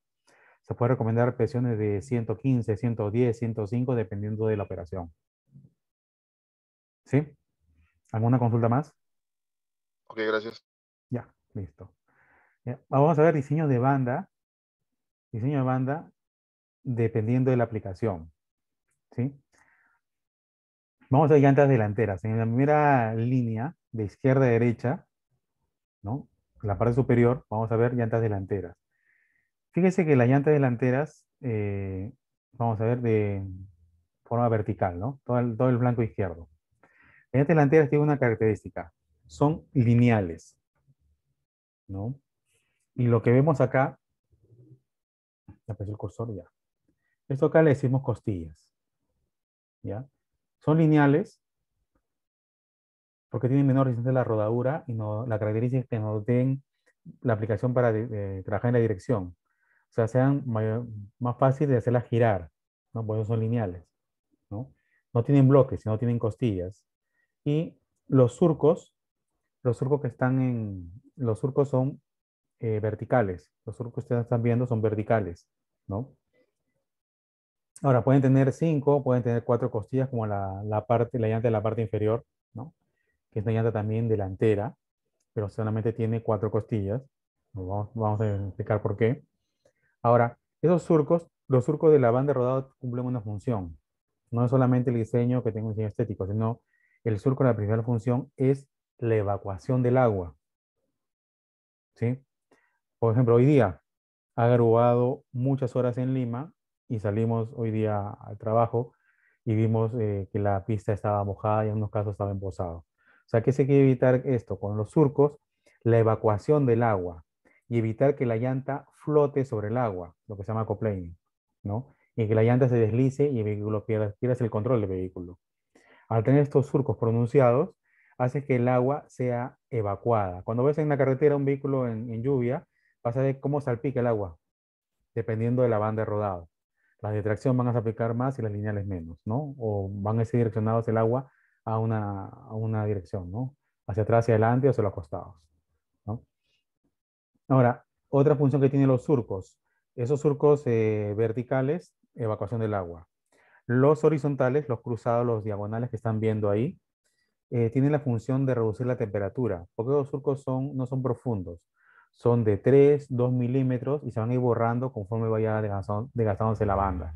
Se puede recomendar presiones de 115, 110, 105, dependiendo de la operación. ¿Sí? ¿Alguna consulta más? Ok, gracias. Ya, listo. vamos a ver diseño de banda. Diseño de banda dependiendo de la aplicación. ¿sí? Vamos a llantas delanteras. En la primera línea, de izquierda a derecha, ¿no? la parte superior, vamos a ver llantas delanteras. Fíjese que las llantas delanteras, eh, vamos a ver de forma vertical, ¿no? todo, el, blanco izquierdo. Las llantas delanteras tienen una característica, son lineales. ¿no? Y lo que vemos acá, ya el cursor ya. Esto acá le decimos costillas. ¿Ya? Son lineales porque tienen menor resistencia a la rodadura y no, la característica es que nos den la aplicación para trabajar en la dirección. O sea, sean más fáciles de hacerla girar, ¿no? son lineales, ¿no? No tienen bloques, sino tienen costillas. Y los surcos, los surcos que están en, los surcos son eh, verticales. Los surcos que ustedes están viendo son verticales, ¿no? Ahora, pueden tener cinco, pueden tener cuatro costillas, como la, la parte, la llanta de la parte inferior, ¿no? que es una llanta también delantera, pero solamente tiene cuatro costillas. Vamos, vamos a explicar por qué. Ahora, esos surcos, los surcos de la banda de rodado cumplen una función. No es solamente el diseño que tenga un diseño estético, sino el surco, la principal función es la evacuación del agua. ¿Sí? Por ejemplo, hoy día ha grabado muchas horas en Lima y salimos hoy día al trabajo y vimos eh, que la pista estaba mojada y en unos casos estaba embosado. O sea, ¿qué se quiere evitar esto? Con los surcos, la evacuación del agua y evitar que la llanta flote sobre el agua, lo que se llama coplaning, ¿no? Y que la llanta se deslice y el vehículo pierda, el control del vehículo. Al tener estos surcos pronunciados, hace que el agua sea evacuada. Cuando ves en la carretera un vehículo en, en lluvia, vas a ver cómo salpica el agua, dependiendo de la banda de rodado. La detracción van a aplicar más y las lineales menos, ¿no? O van a ser direccionados el agua a una, dirección, ¿no? Hacia atrás, hacia adelante o hacia los costados, ¿no? Ahora, otra función que tienen los surcos. Esos surcos eh, verticales, evacuación del agua. Los horizontales, los cruzados, los diagonales que están viendo ahí, eh, tienen la función de reducir la temperatura, porque los surcos no son profundos son de 3, 2 milímetros y se van a ir borrando conforme vaya desgastándose la banda.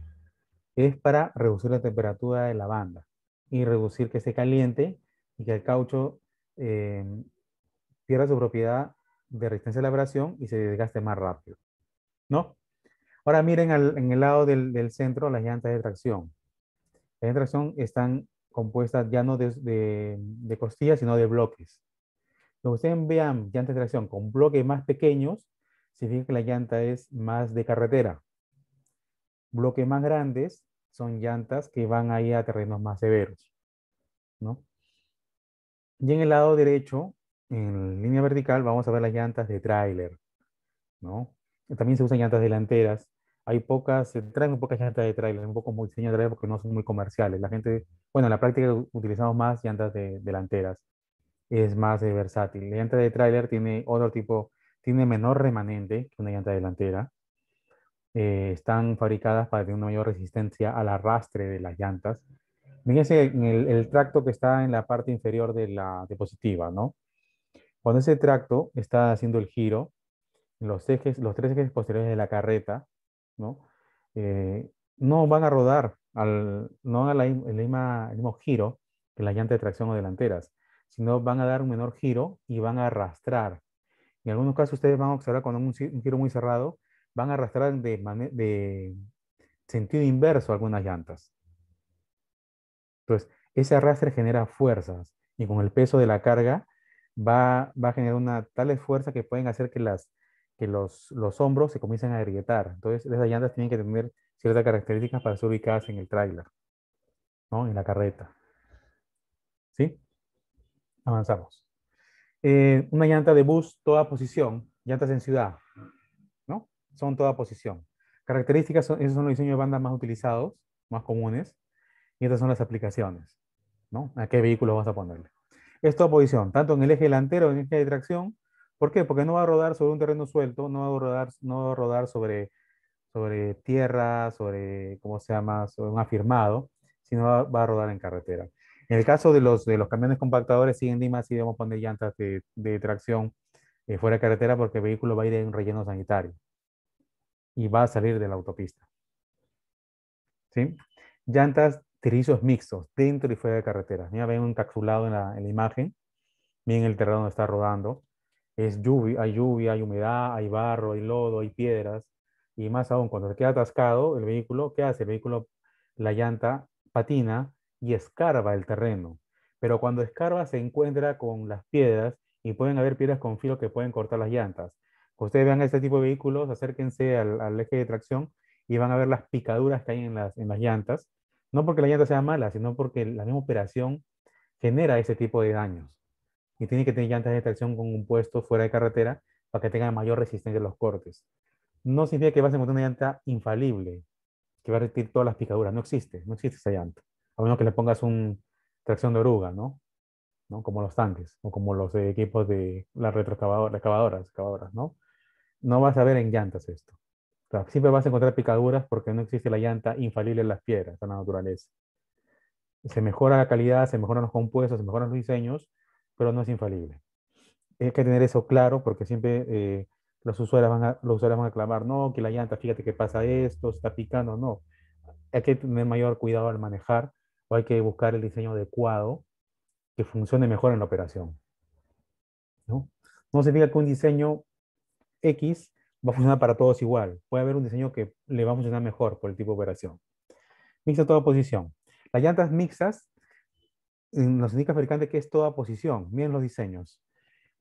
Es para reducir la temperatura de la banda y reducir que se caliente y que el caucho eh, pierda su propiedad de resistencia a la abrasión y se desgaste más rápido. ¿No? Ahora miren en el lado del, centro las llantas de tracción. Las llantas de tracción están compuestas ya no de costillas, sino de bloques. Cuando ustedes vean llantas de tracción con bloques más pequeños, significa que la llanta es más de carretera. Bloques más grandes son llantas que van ahí a terrenos más severos. Y en el lado derecho, en línea vertical, vamos a ver las llantas de tráiler. También se usan llantas delanteras. Hay pocas, se traen muy pocas llantas de tráiler, un poco muy diseño porque no son muy comerciales. La gente, bueno, en la práctica utilizamos más llantas de, delanteras es más eh, versátil. La llanta de tráiler tiene otro tipo, tiene menor remanente que una llanta delantera. Eh, están fabricadas para tener una mayor resistencia al arrastre de las llantas. Fíjense en el, tracto que está en la parte inferior de la diapositiva, ¿no? Cuando ese tracto está haciendo el giro, los ejes, los tres ejes posteriores de la carreta, ¿no? Eh, no van a rodar, al, no a el, mismo giro que la llanta de tracción o delanteras sino van a dar un menor giro y van a arrastrar. En algunos casos ustedes van a observar cuando un, un giro muy cerrado, van a arrastrar de, de sentido inverso algunas llantas. Entonces, ese arrastre genera fuerzas y con el peso de la carga va, va a generar una tal fuerza que pueden hacer que, las, que los, los hombros se comiencen a agrietar. Entonces, esas llantas tienen que tener ciertas características para ser ubicadas en el tráiler, ¿no? en la carreta. Avanzamos. Eh, una llanta de bus toda posición, llantas en ciudad, ¿no? Son toda posición. Características, esos son los diseños de bandas más utilizados, más comunes, y estas son las aplicaciones, ¿no? ¿A qué vehículo vas a ponerle? Es toda posición, tanto en el eje delantero, en el eje de tracción, ¿por qué? Porque no va a rodar sobre un terreno suelto, no va a rodar, no va a rodar sobre, sobre tierra, sobre, ¿cómo se llama?, sobre un afirmado, sino va a rodar en carretera. En el caso de los, de los camiones compactadores, sí en Lima sí debemos poner llantas de, tracción eh, fuera de carretera porque el vehículo va a ir en relleno sanitario y va a salir de la autopista. ¿Sí? Llantas tirizos mixtos dentro y fuera de carretera. Mira, ven un taxulado en la, imagen, bien el terreno donde está rodando. Es lluvia, hay lluvia, hay humedad, hay barro, hay lodo, hay piedras. Y más aún, cuando se queda atascado el vehículo, ¿qué hace? El vehículo, la llanta patina y escarba el terreno. Pero cuando escarba se encuentra con las piedras y pueden haber piedras con filo que pueden cortar las llantas. ustedes vean este tipo de vehículos, acérquense al, eje de tracción y van a ver las picaduras que hay en las, en las llantas. No porque la llanta sea mala, sino porque la misma operación genera ese tipo de daños. Y tienen que tener llantas de tracción con un puesto fuera de carretera para que tengan mayor resistencia a los cortes. No significa que vas a encontrar una llanta infalible, que va a retirar todas las picaduras. No existe, no existe esa llanta a menos que le pongas un tracción de oruga, ¿no? ¿no? Como los tanques o como los equipos de las retroexcavadoras, excavadoras, ¿no? No vas a ver en llantas esto. siempre vas a encontrar picaduras porque no existe la llanta infalible en las piedras, en la naturaleza. Se mejora la calidad, se mejoran los compuestos, se mejoran los diseños, pero no es infalible. Hay que tener eso claro porque siempre eh, los, usuarios van a, los usuarios van a clamar, no, que la llanta, fíjate que pasa esto, está picando, no. Hay que tener mayor cuidado al manejar o hay que buscar el diseño adecuado que funcione mejor en la operación. ¿no? no significa que un diseño X va a funcionar para todos igual. Puede haber un diseño que le va a funcionar mejor por el tipo de operación. Mixta toda posición. Las llantas mixtas nos indica el fabricante que es toda posición. Miren los diseños.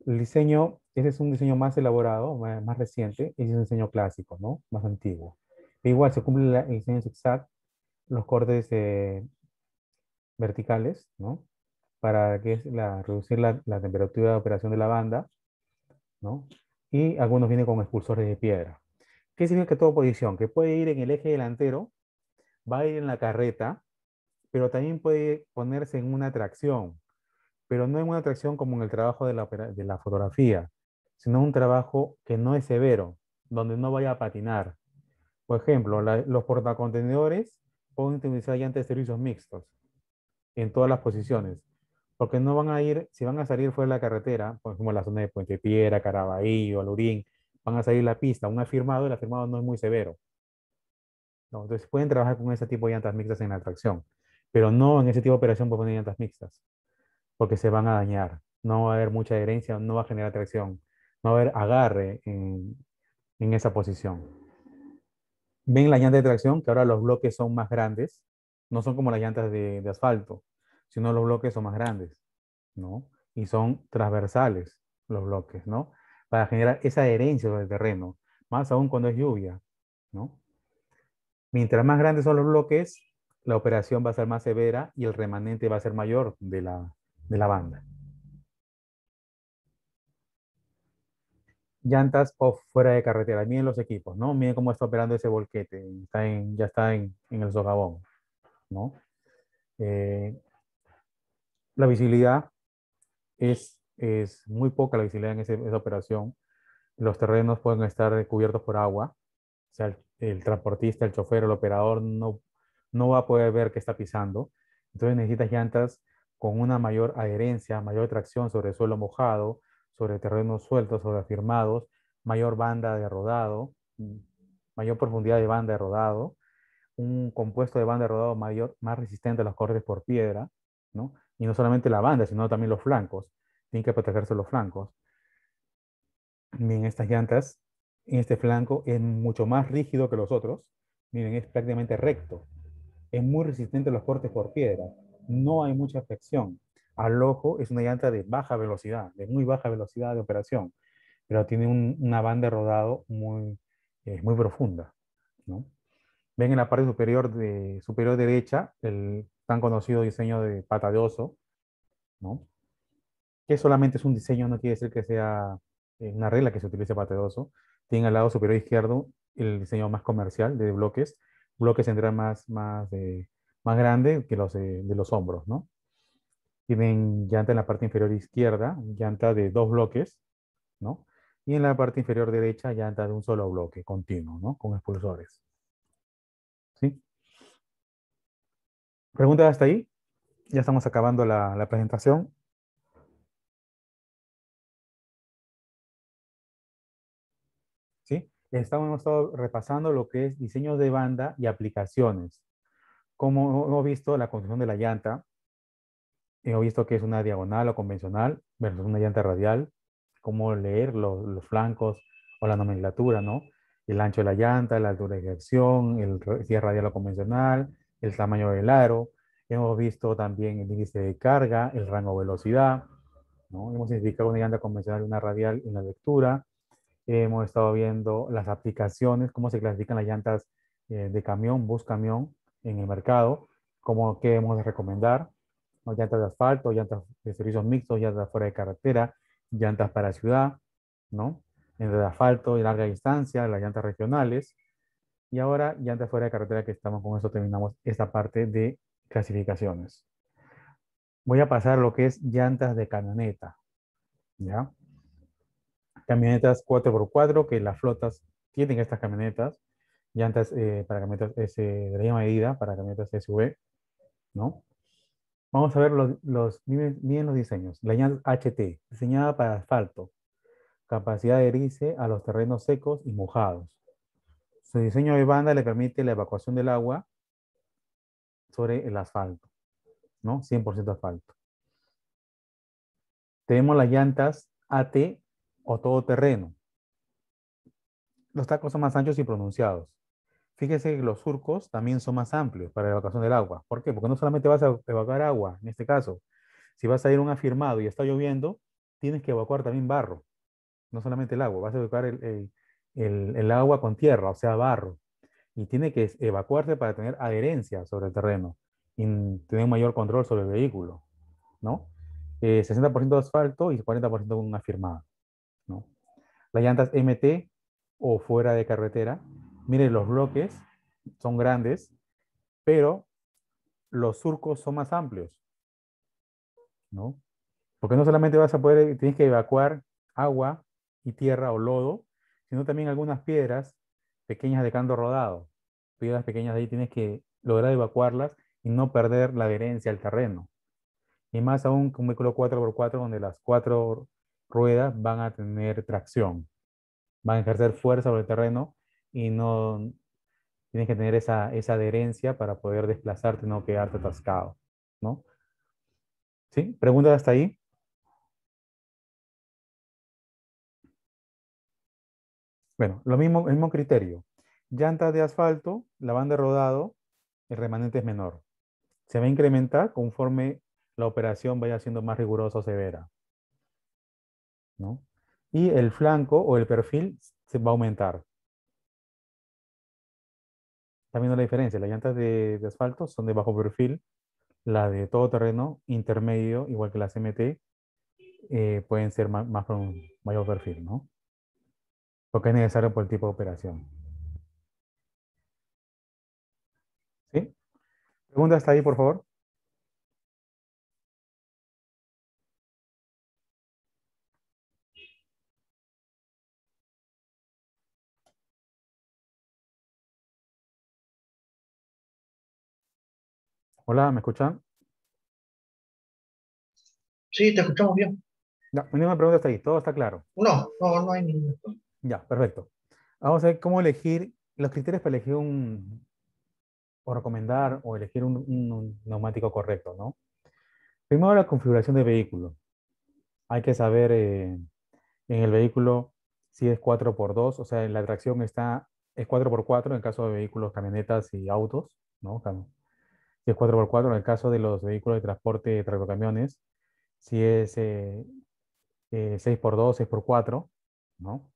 El diseño, ese es un diseño más elaborado, más, reciente, y es un diseño clásico, ¿no? Más antiguo. igual se cumple el diseño zigzag, los cortes eh, verticales, ¿no? Para que es la, reducir la, temperatura de operación de la banda, ¿no? Y algunos vienen con expulsores de piedra. ¿Qué significa que todo posición? Que puede ir en el eje delantero, va a ir en la carreta, pero también puede ponerse en una tracción, pero no en una tracción como en el trabajo de la, fotografía, sino un trabajo que no es severo, donde no vaya a patinar. Por ejemplo, los portacontenedores pueden utilizar llantas de servicios mixtos en todas las posiciones. Porque no van a ir, si van a salir fuera de la carretera, por pues, ejemplo, la zona de Puente Piedra, Caraballo, Alurín, van a salir la pista. Un afirmado, el afirmado no es muy severo. entonces pueden trabajar con ese tipo de llantas mixtas en la tracción, pero no en ese tipo de operación pueden poner llantas mixtas, porque se van a dañar. No va a haber mucha adherencia, no va a generar tracción, no va a haber agarre en, en esa posición. Ven la llanta de tracción, que ahora los bloques son más grandes, no son como las llantas de, asfalto, sino los bloques son más grandes, ¿no? Y son transversales los bloques, ¿no? Para generar esa adherencia del terreno, más aún cuando es lluvia, ¿no? Mientras más grandes son los bloques, la operación va a ser más severa y el remanente va a ser mayor de la, banda. Llantas o fuera de carretera. Miren los equipos, ¿no? Miren cómo está operando ese volquete. Está en, ya está en, el sojabón. Eh, la visibilidad es, es, muy poca la visibilidad en esa operación. Los terrenos pueden estar cubiertos por agua. O sea, el, transportista, el chofer, el operador no, no va a poder ver que está pisando. Entonces necesitas llantas con una mayor adherencia, mayor tracción sobre suelo mojado, sobre terrenos sueltos, sobre afirmados, mayor banda de rodado, mayor profundidad de banda de rodado, un compuesto de banda de rodado mayor, más resistente a los cortes por piedra, ¿no? Y no solamente la banda, sino también los flancos. Tienen que protegerse los flancos. Miren, estas llantas, en este flanco es mucho más rígido que los otros. Miren, es prácticamente recto. Es muy resistente a los cortes por piedra. No hay mucha flexión. Al ojo es una llanta de baja velocidad, de muy baja velocidad de operación, pero tiene una banda de rodado muy, eh, muy profunda, ¿no? Ven en la parte superior, de, superior derecha el tan conocido diseño de pata de oso, que solamente es un diseño, no quiere decir que sea eh, una regla que se utilice pata de oso. Tiene al lado superior izquierdo el diseño más comercial de bloques, bloques tendrá más, más, eh, más grande que los eh, de los hombros. ¿no? Tienen llanta en la parte inferior izquierda, llanta de dos bloques, ¿no? y en la parte inferior derecha llanta de un solo bloque continuo, con expulsores. ¿Preguntas hasta ahí? Ya estamos acabando la, presentación. ¿Sí? Estamos, hemos estado repasando lo que es diseño de banda y aplicaciones. Como hemos visto, la construcción de la llanta, hemos visto que es una diagonal o convencional versus una llanta radial, cómo leer los, flancos o la nomenclatura, ¿no? El ancho de la llanta, la altura de dirección, el, si es radial o convencional, el tamaño del aro, hemos visto también el índice de carga, el rango velocidad, ¿no? hemos identificado una llanta convencional una radial en la lectura, hemos estado viendo las aplicaciones, cómo se clasifican las llantas eh, de camión, bus camión en el mercado, cómo qué hemos de recomendar, llantas de asfalto, llantas de servicios mixtos, llantas fuera de carretera, llantas para ciudad, ¿no? entre asfalto y larga distancia, las llantas regionales, y ahora, llantas fuera de carretera, que estamos con eso, terminamos esta parte de clasificaciones. Voy a pasar lo que es llantas de camioneta. ¿Ya? Camionetas 4x4, que las flotas tienen estas camionetas. Llantas eh, para camionetas de la misma medida, para camionetas SUV. ¿No? Vamos a ver los, los diseños. La llanta HT, diseñada para asfalto. Capacidad de herirse a los terrenos secos y mojados su diseño de banda le permite la evacuación del agua sobre el asfalto, ¿no? 100% asfalto. Tenemos las llantas AT o todoterreno. Los tacos son más anchos y pronunciados. Fíjese que los surcos también son más amplios para la evacuación del agua. ¿Por qué? Porque no solamente vas a evacuar agua, en este caso. Si vas a ir un afirmado y está lloviendo, tienes que evacuar también barro. No solamente el agua, vas a evacuar el el, el agua con tierra, o sea, barro, y tiene que evacuarse para tener adherencia sobre el terreno y tener mayor control sobre el vehículo, ¿no? 60% eh, de asfalto y 40% una firmada, ¿no? Las llantas MT o fuera de carretera, miren, los bloques son grandes, pero los surcos son más amplios, ¿no? Porque no solamente vas a poder, tienes que evacuar agua y tierra o lodo sino también algunas piedras pequeñas de canto rodado. Piedras pequeñas de ahí tienes que lograr evacuarlas y no perder la adherencia al terreno. Y más aún con un vehículo 4x4 donde las cuatro ruedas van a tener tracción, van a ejercer fuerza sobre el terreno y no tienes que tener esa, adherencia para poder desplazarte y no quedarte atascado, ¿no? ¿Sí? ¿Preguntas hasta ahí? Bueno, lo mismo, el mismo criterio. Llantas de asfalto, la banda de rodado, el remanente es menor. Se va a incrementar conforme la operación vaya siendo más rigurosa o severa. ¿no? Y el flanco o el perfil se va a aumentar. Está viendo la diferencia. Las llantas de, asfalto son de bajo perfil, La de todo terreno, intermedio, igual que la CMT, eh, pueden ser más, más, con mayor perfil, ¿no? que es necesario por el tipo de operación. ¿Sí? Pregunta hasta ahí, por favor. Hola, ¿me escuchan? Sí, te escuchamos bien. No, ninguna pregunta está ahí, todo está claro. No, no, no hay ninguna. Ya, perfecto. Vamos a ver cómo elegir los criterios para elegir un, o recomendar o elegir un, neumático correcto, ¿no? Primero la configuración del vehículo. Hay que saber eh, en el vehículo si es 4x2, o sea, la tracción está, es 4x4 en el caso de vehículos, camionetas y autos, ¿no? Si es 4x4 en el caso de los vehículos de transporte de tractocamiones, si es 6x2, eh, 6x4, eh, ¿no?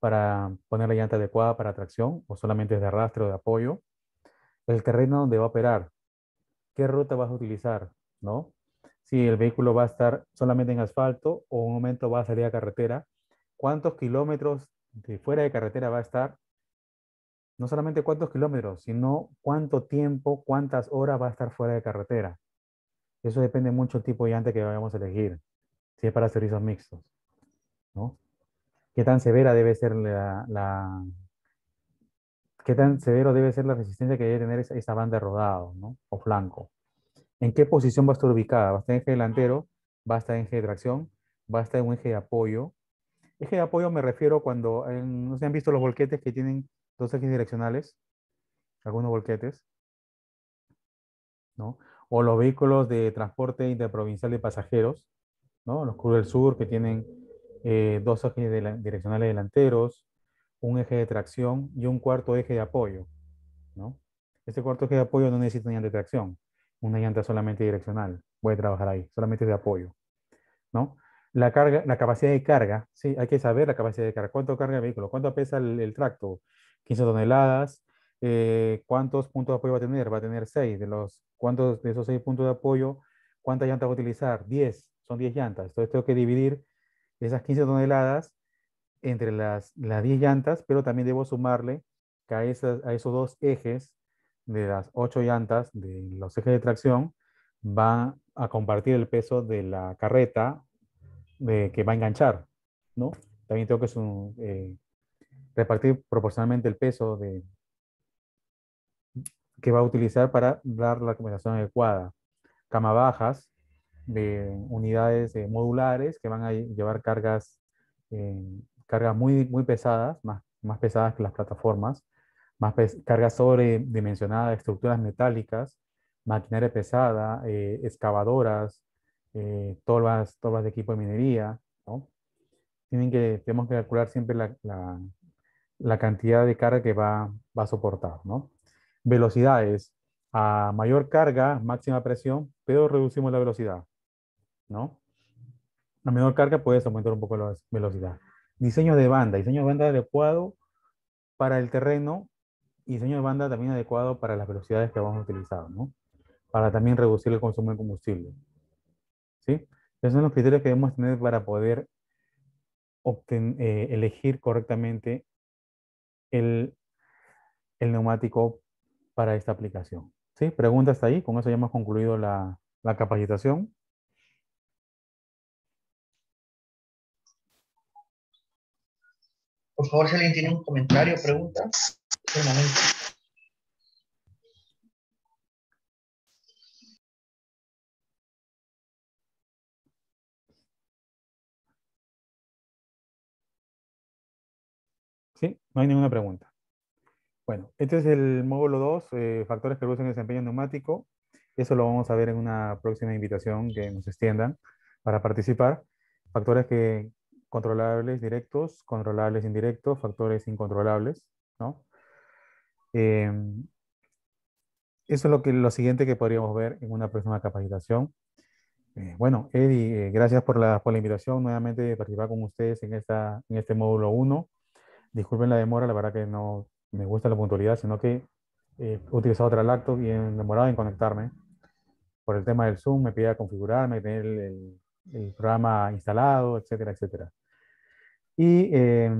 para poner la llanta adecuada para tracción o solamente de arrastre o de apoyo. El terreno donde va a operar, qué ruta vas a utilizar, ¿no? Si el vehículo va a estar solamente en asfalto o un momento va a salir a carretera, cuántos kilómetros de fuera de carretera va a estar. No solamente cuántos kilómetros, sino cuánto tiempo, cuántas horas va a estar fuera de carretera. Eso depende mucho del tipo de llanta que vayamos a elegir, si es para servicios mixtos, ¿no? qué tan severa debe ser la, qué tan severo debe ser la resistencia que debe tener esa, banda rodada rodado ¿no? o flanco. ¿En qué posición va a estar ubicada? ¿Va a estar en eje delantero? ¿Va a estar en eje de tracción? ¿Va a estar en un eje de apoyo? Eje de apoyo me refiero cuando, no se han visto los volquetes que tienen dos ejes direccionales, algunos volquetes, ¿no? O los vehículos de transporte interprovincial de pasajeros, ¿no? Los Cruz del Sur que tienen eh, dos ejes direccionales delanteros, un eje de tracción y un cuarto eje de apoyo. ¿no? Este cuarto eje de apoyo no necesita una de tracción, una llanta solamente direccional. Voy a trabajar ahí, solamente de apoyo. ¿no? La, carga, la capacidad de carga, sí, hay que saber la capacidad de carga. ¿Cuánto carga el vehículo? ¿Cuánto pesa el, tracto? 15 toneladas. Eh, ¿Cuántos puntos de apoyo va a tener? Va a tener 6. De, los, ¿Cuántos de esos 6 puntos de apoyo? ¿Cuántas llantas va a utilizar? 10. Son 10 llantas. Entonces tengo que dividir esas 15 toneladas entre las, 10 llantas, pero también debo sumarle que a, esos dos ejes de las 8 llantas, de los ejes de tracción, va a compartir el peso de la carreta de, que va a enganchar, ¿no? También tengo que eh, repartir proporcionalmente el peso de, que va a utilizar para dar la combinación adecuada. Cama bajas, unidades eh, modulares que van a llevar cargas, eh, cargas muy, muy pesadas, más, más pesadas que las plataformas, más cargas sobredimensionadas, estructuras metálicas, maquinaria pesada, eh, excavadoras, tolvas, tolvas de equipo de minería. ¿no? Tienen que, tenemos que calcular siempre la, cantidad de carga que va, va a soportar. ¿no? Velocidades. A mayor carga, máxima presión, pero reducimos la velocidad. ¿no? la menor carga puedes aumentar un poco la velocidad. Diseño de banda, diseño de banda adecuado para el terreno y diseño de banda también adecuado para las velocidades que vamos a utilizar, Para también reducir el consumo de combustible. ¿Sí? Esos son los criterios que debemos tener para poder eh, elegir correctamente el, neumático para esta aplicación. ¿Sí? hasta ahí. Con eso ya hemos concluido la, la capacitación. Por favor, si alguien tiene un comentario o pregunta, Sí, no hay ninguna pregunta. Bueno, este es el módulo 2, eh, factores que el desempeño neumático. Eso lo vamos a ver en una próxima invitación que nos extiendan para participar. Factores que, controlables directos, controlables indirectos, factores incontrolables, ¿no? Em, eso es lo, que, lo siguiente que podríamos ver en una próxima capacitación. Eh, bueno, Eddie, eh, gracias por la, por la invitación nuevamente de participar con ustedes en, esta, en este módulo 1. Disculpen la demora, la verdad que no me gusta la puntualidad, sino que he utilizado otra laptop y he demorado en conectarme. Por el tema del Zoom me pide configurarme, tener el, el programa instalado, etcétera, etcétera. Y eh,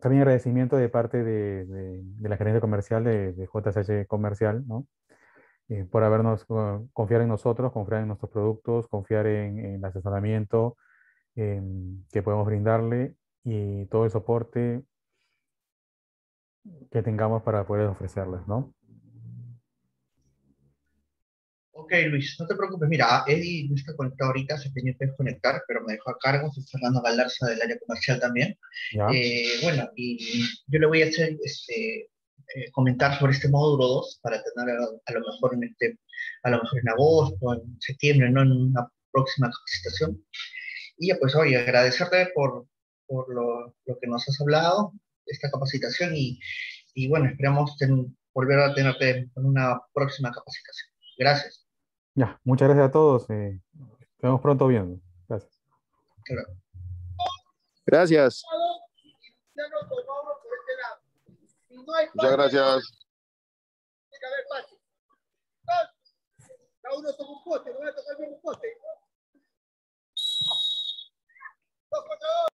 también agradecimiento de parte de, la gerencia comercial de, JSH Comercial, ¿no? Eh, por habernos eh, confiar en nosotros, confiar en nuestros productos, confiar en, el asesoramiento em, que podemos brindarle y todo el soporte que tengamos para poder ofrecerles, ¿no? Ok, Luis, no te preocupes. Mira, ah, Eddie no está conectado ahorita, se tenía que desconectar, pero me dejó a cargo. Soy Fernando Galarza del área comercial también. Eh, bueno, y yo le voy a hacer este, eh, comentar sobre este módulo 2 para tener a, lo mejor en este, a lo mejor en agosto, en septiembre, no en una próxima capacitación. Y pues, hoy agradecerte por, lo, que nos has hablado, esta capacitación, y, bueno, esperamos volver a tenerte en una próxima capacitación. Gracias. Ya, muchas gracias a todos. Eh, nos vemos pronto viendo. Gracias. Gracias. Muchas gracias. Cada uno toma un poste, no voy a tocar el mismo poste. Dos contra dos.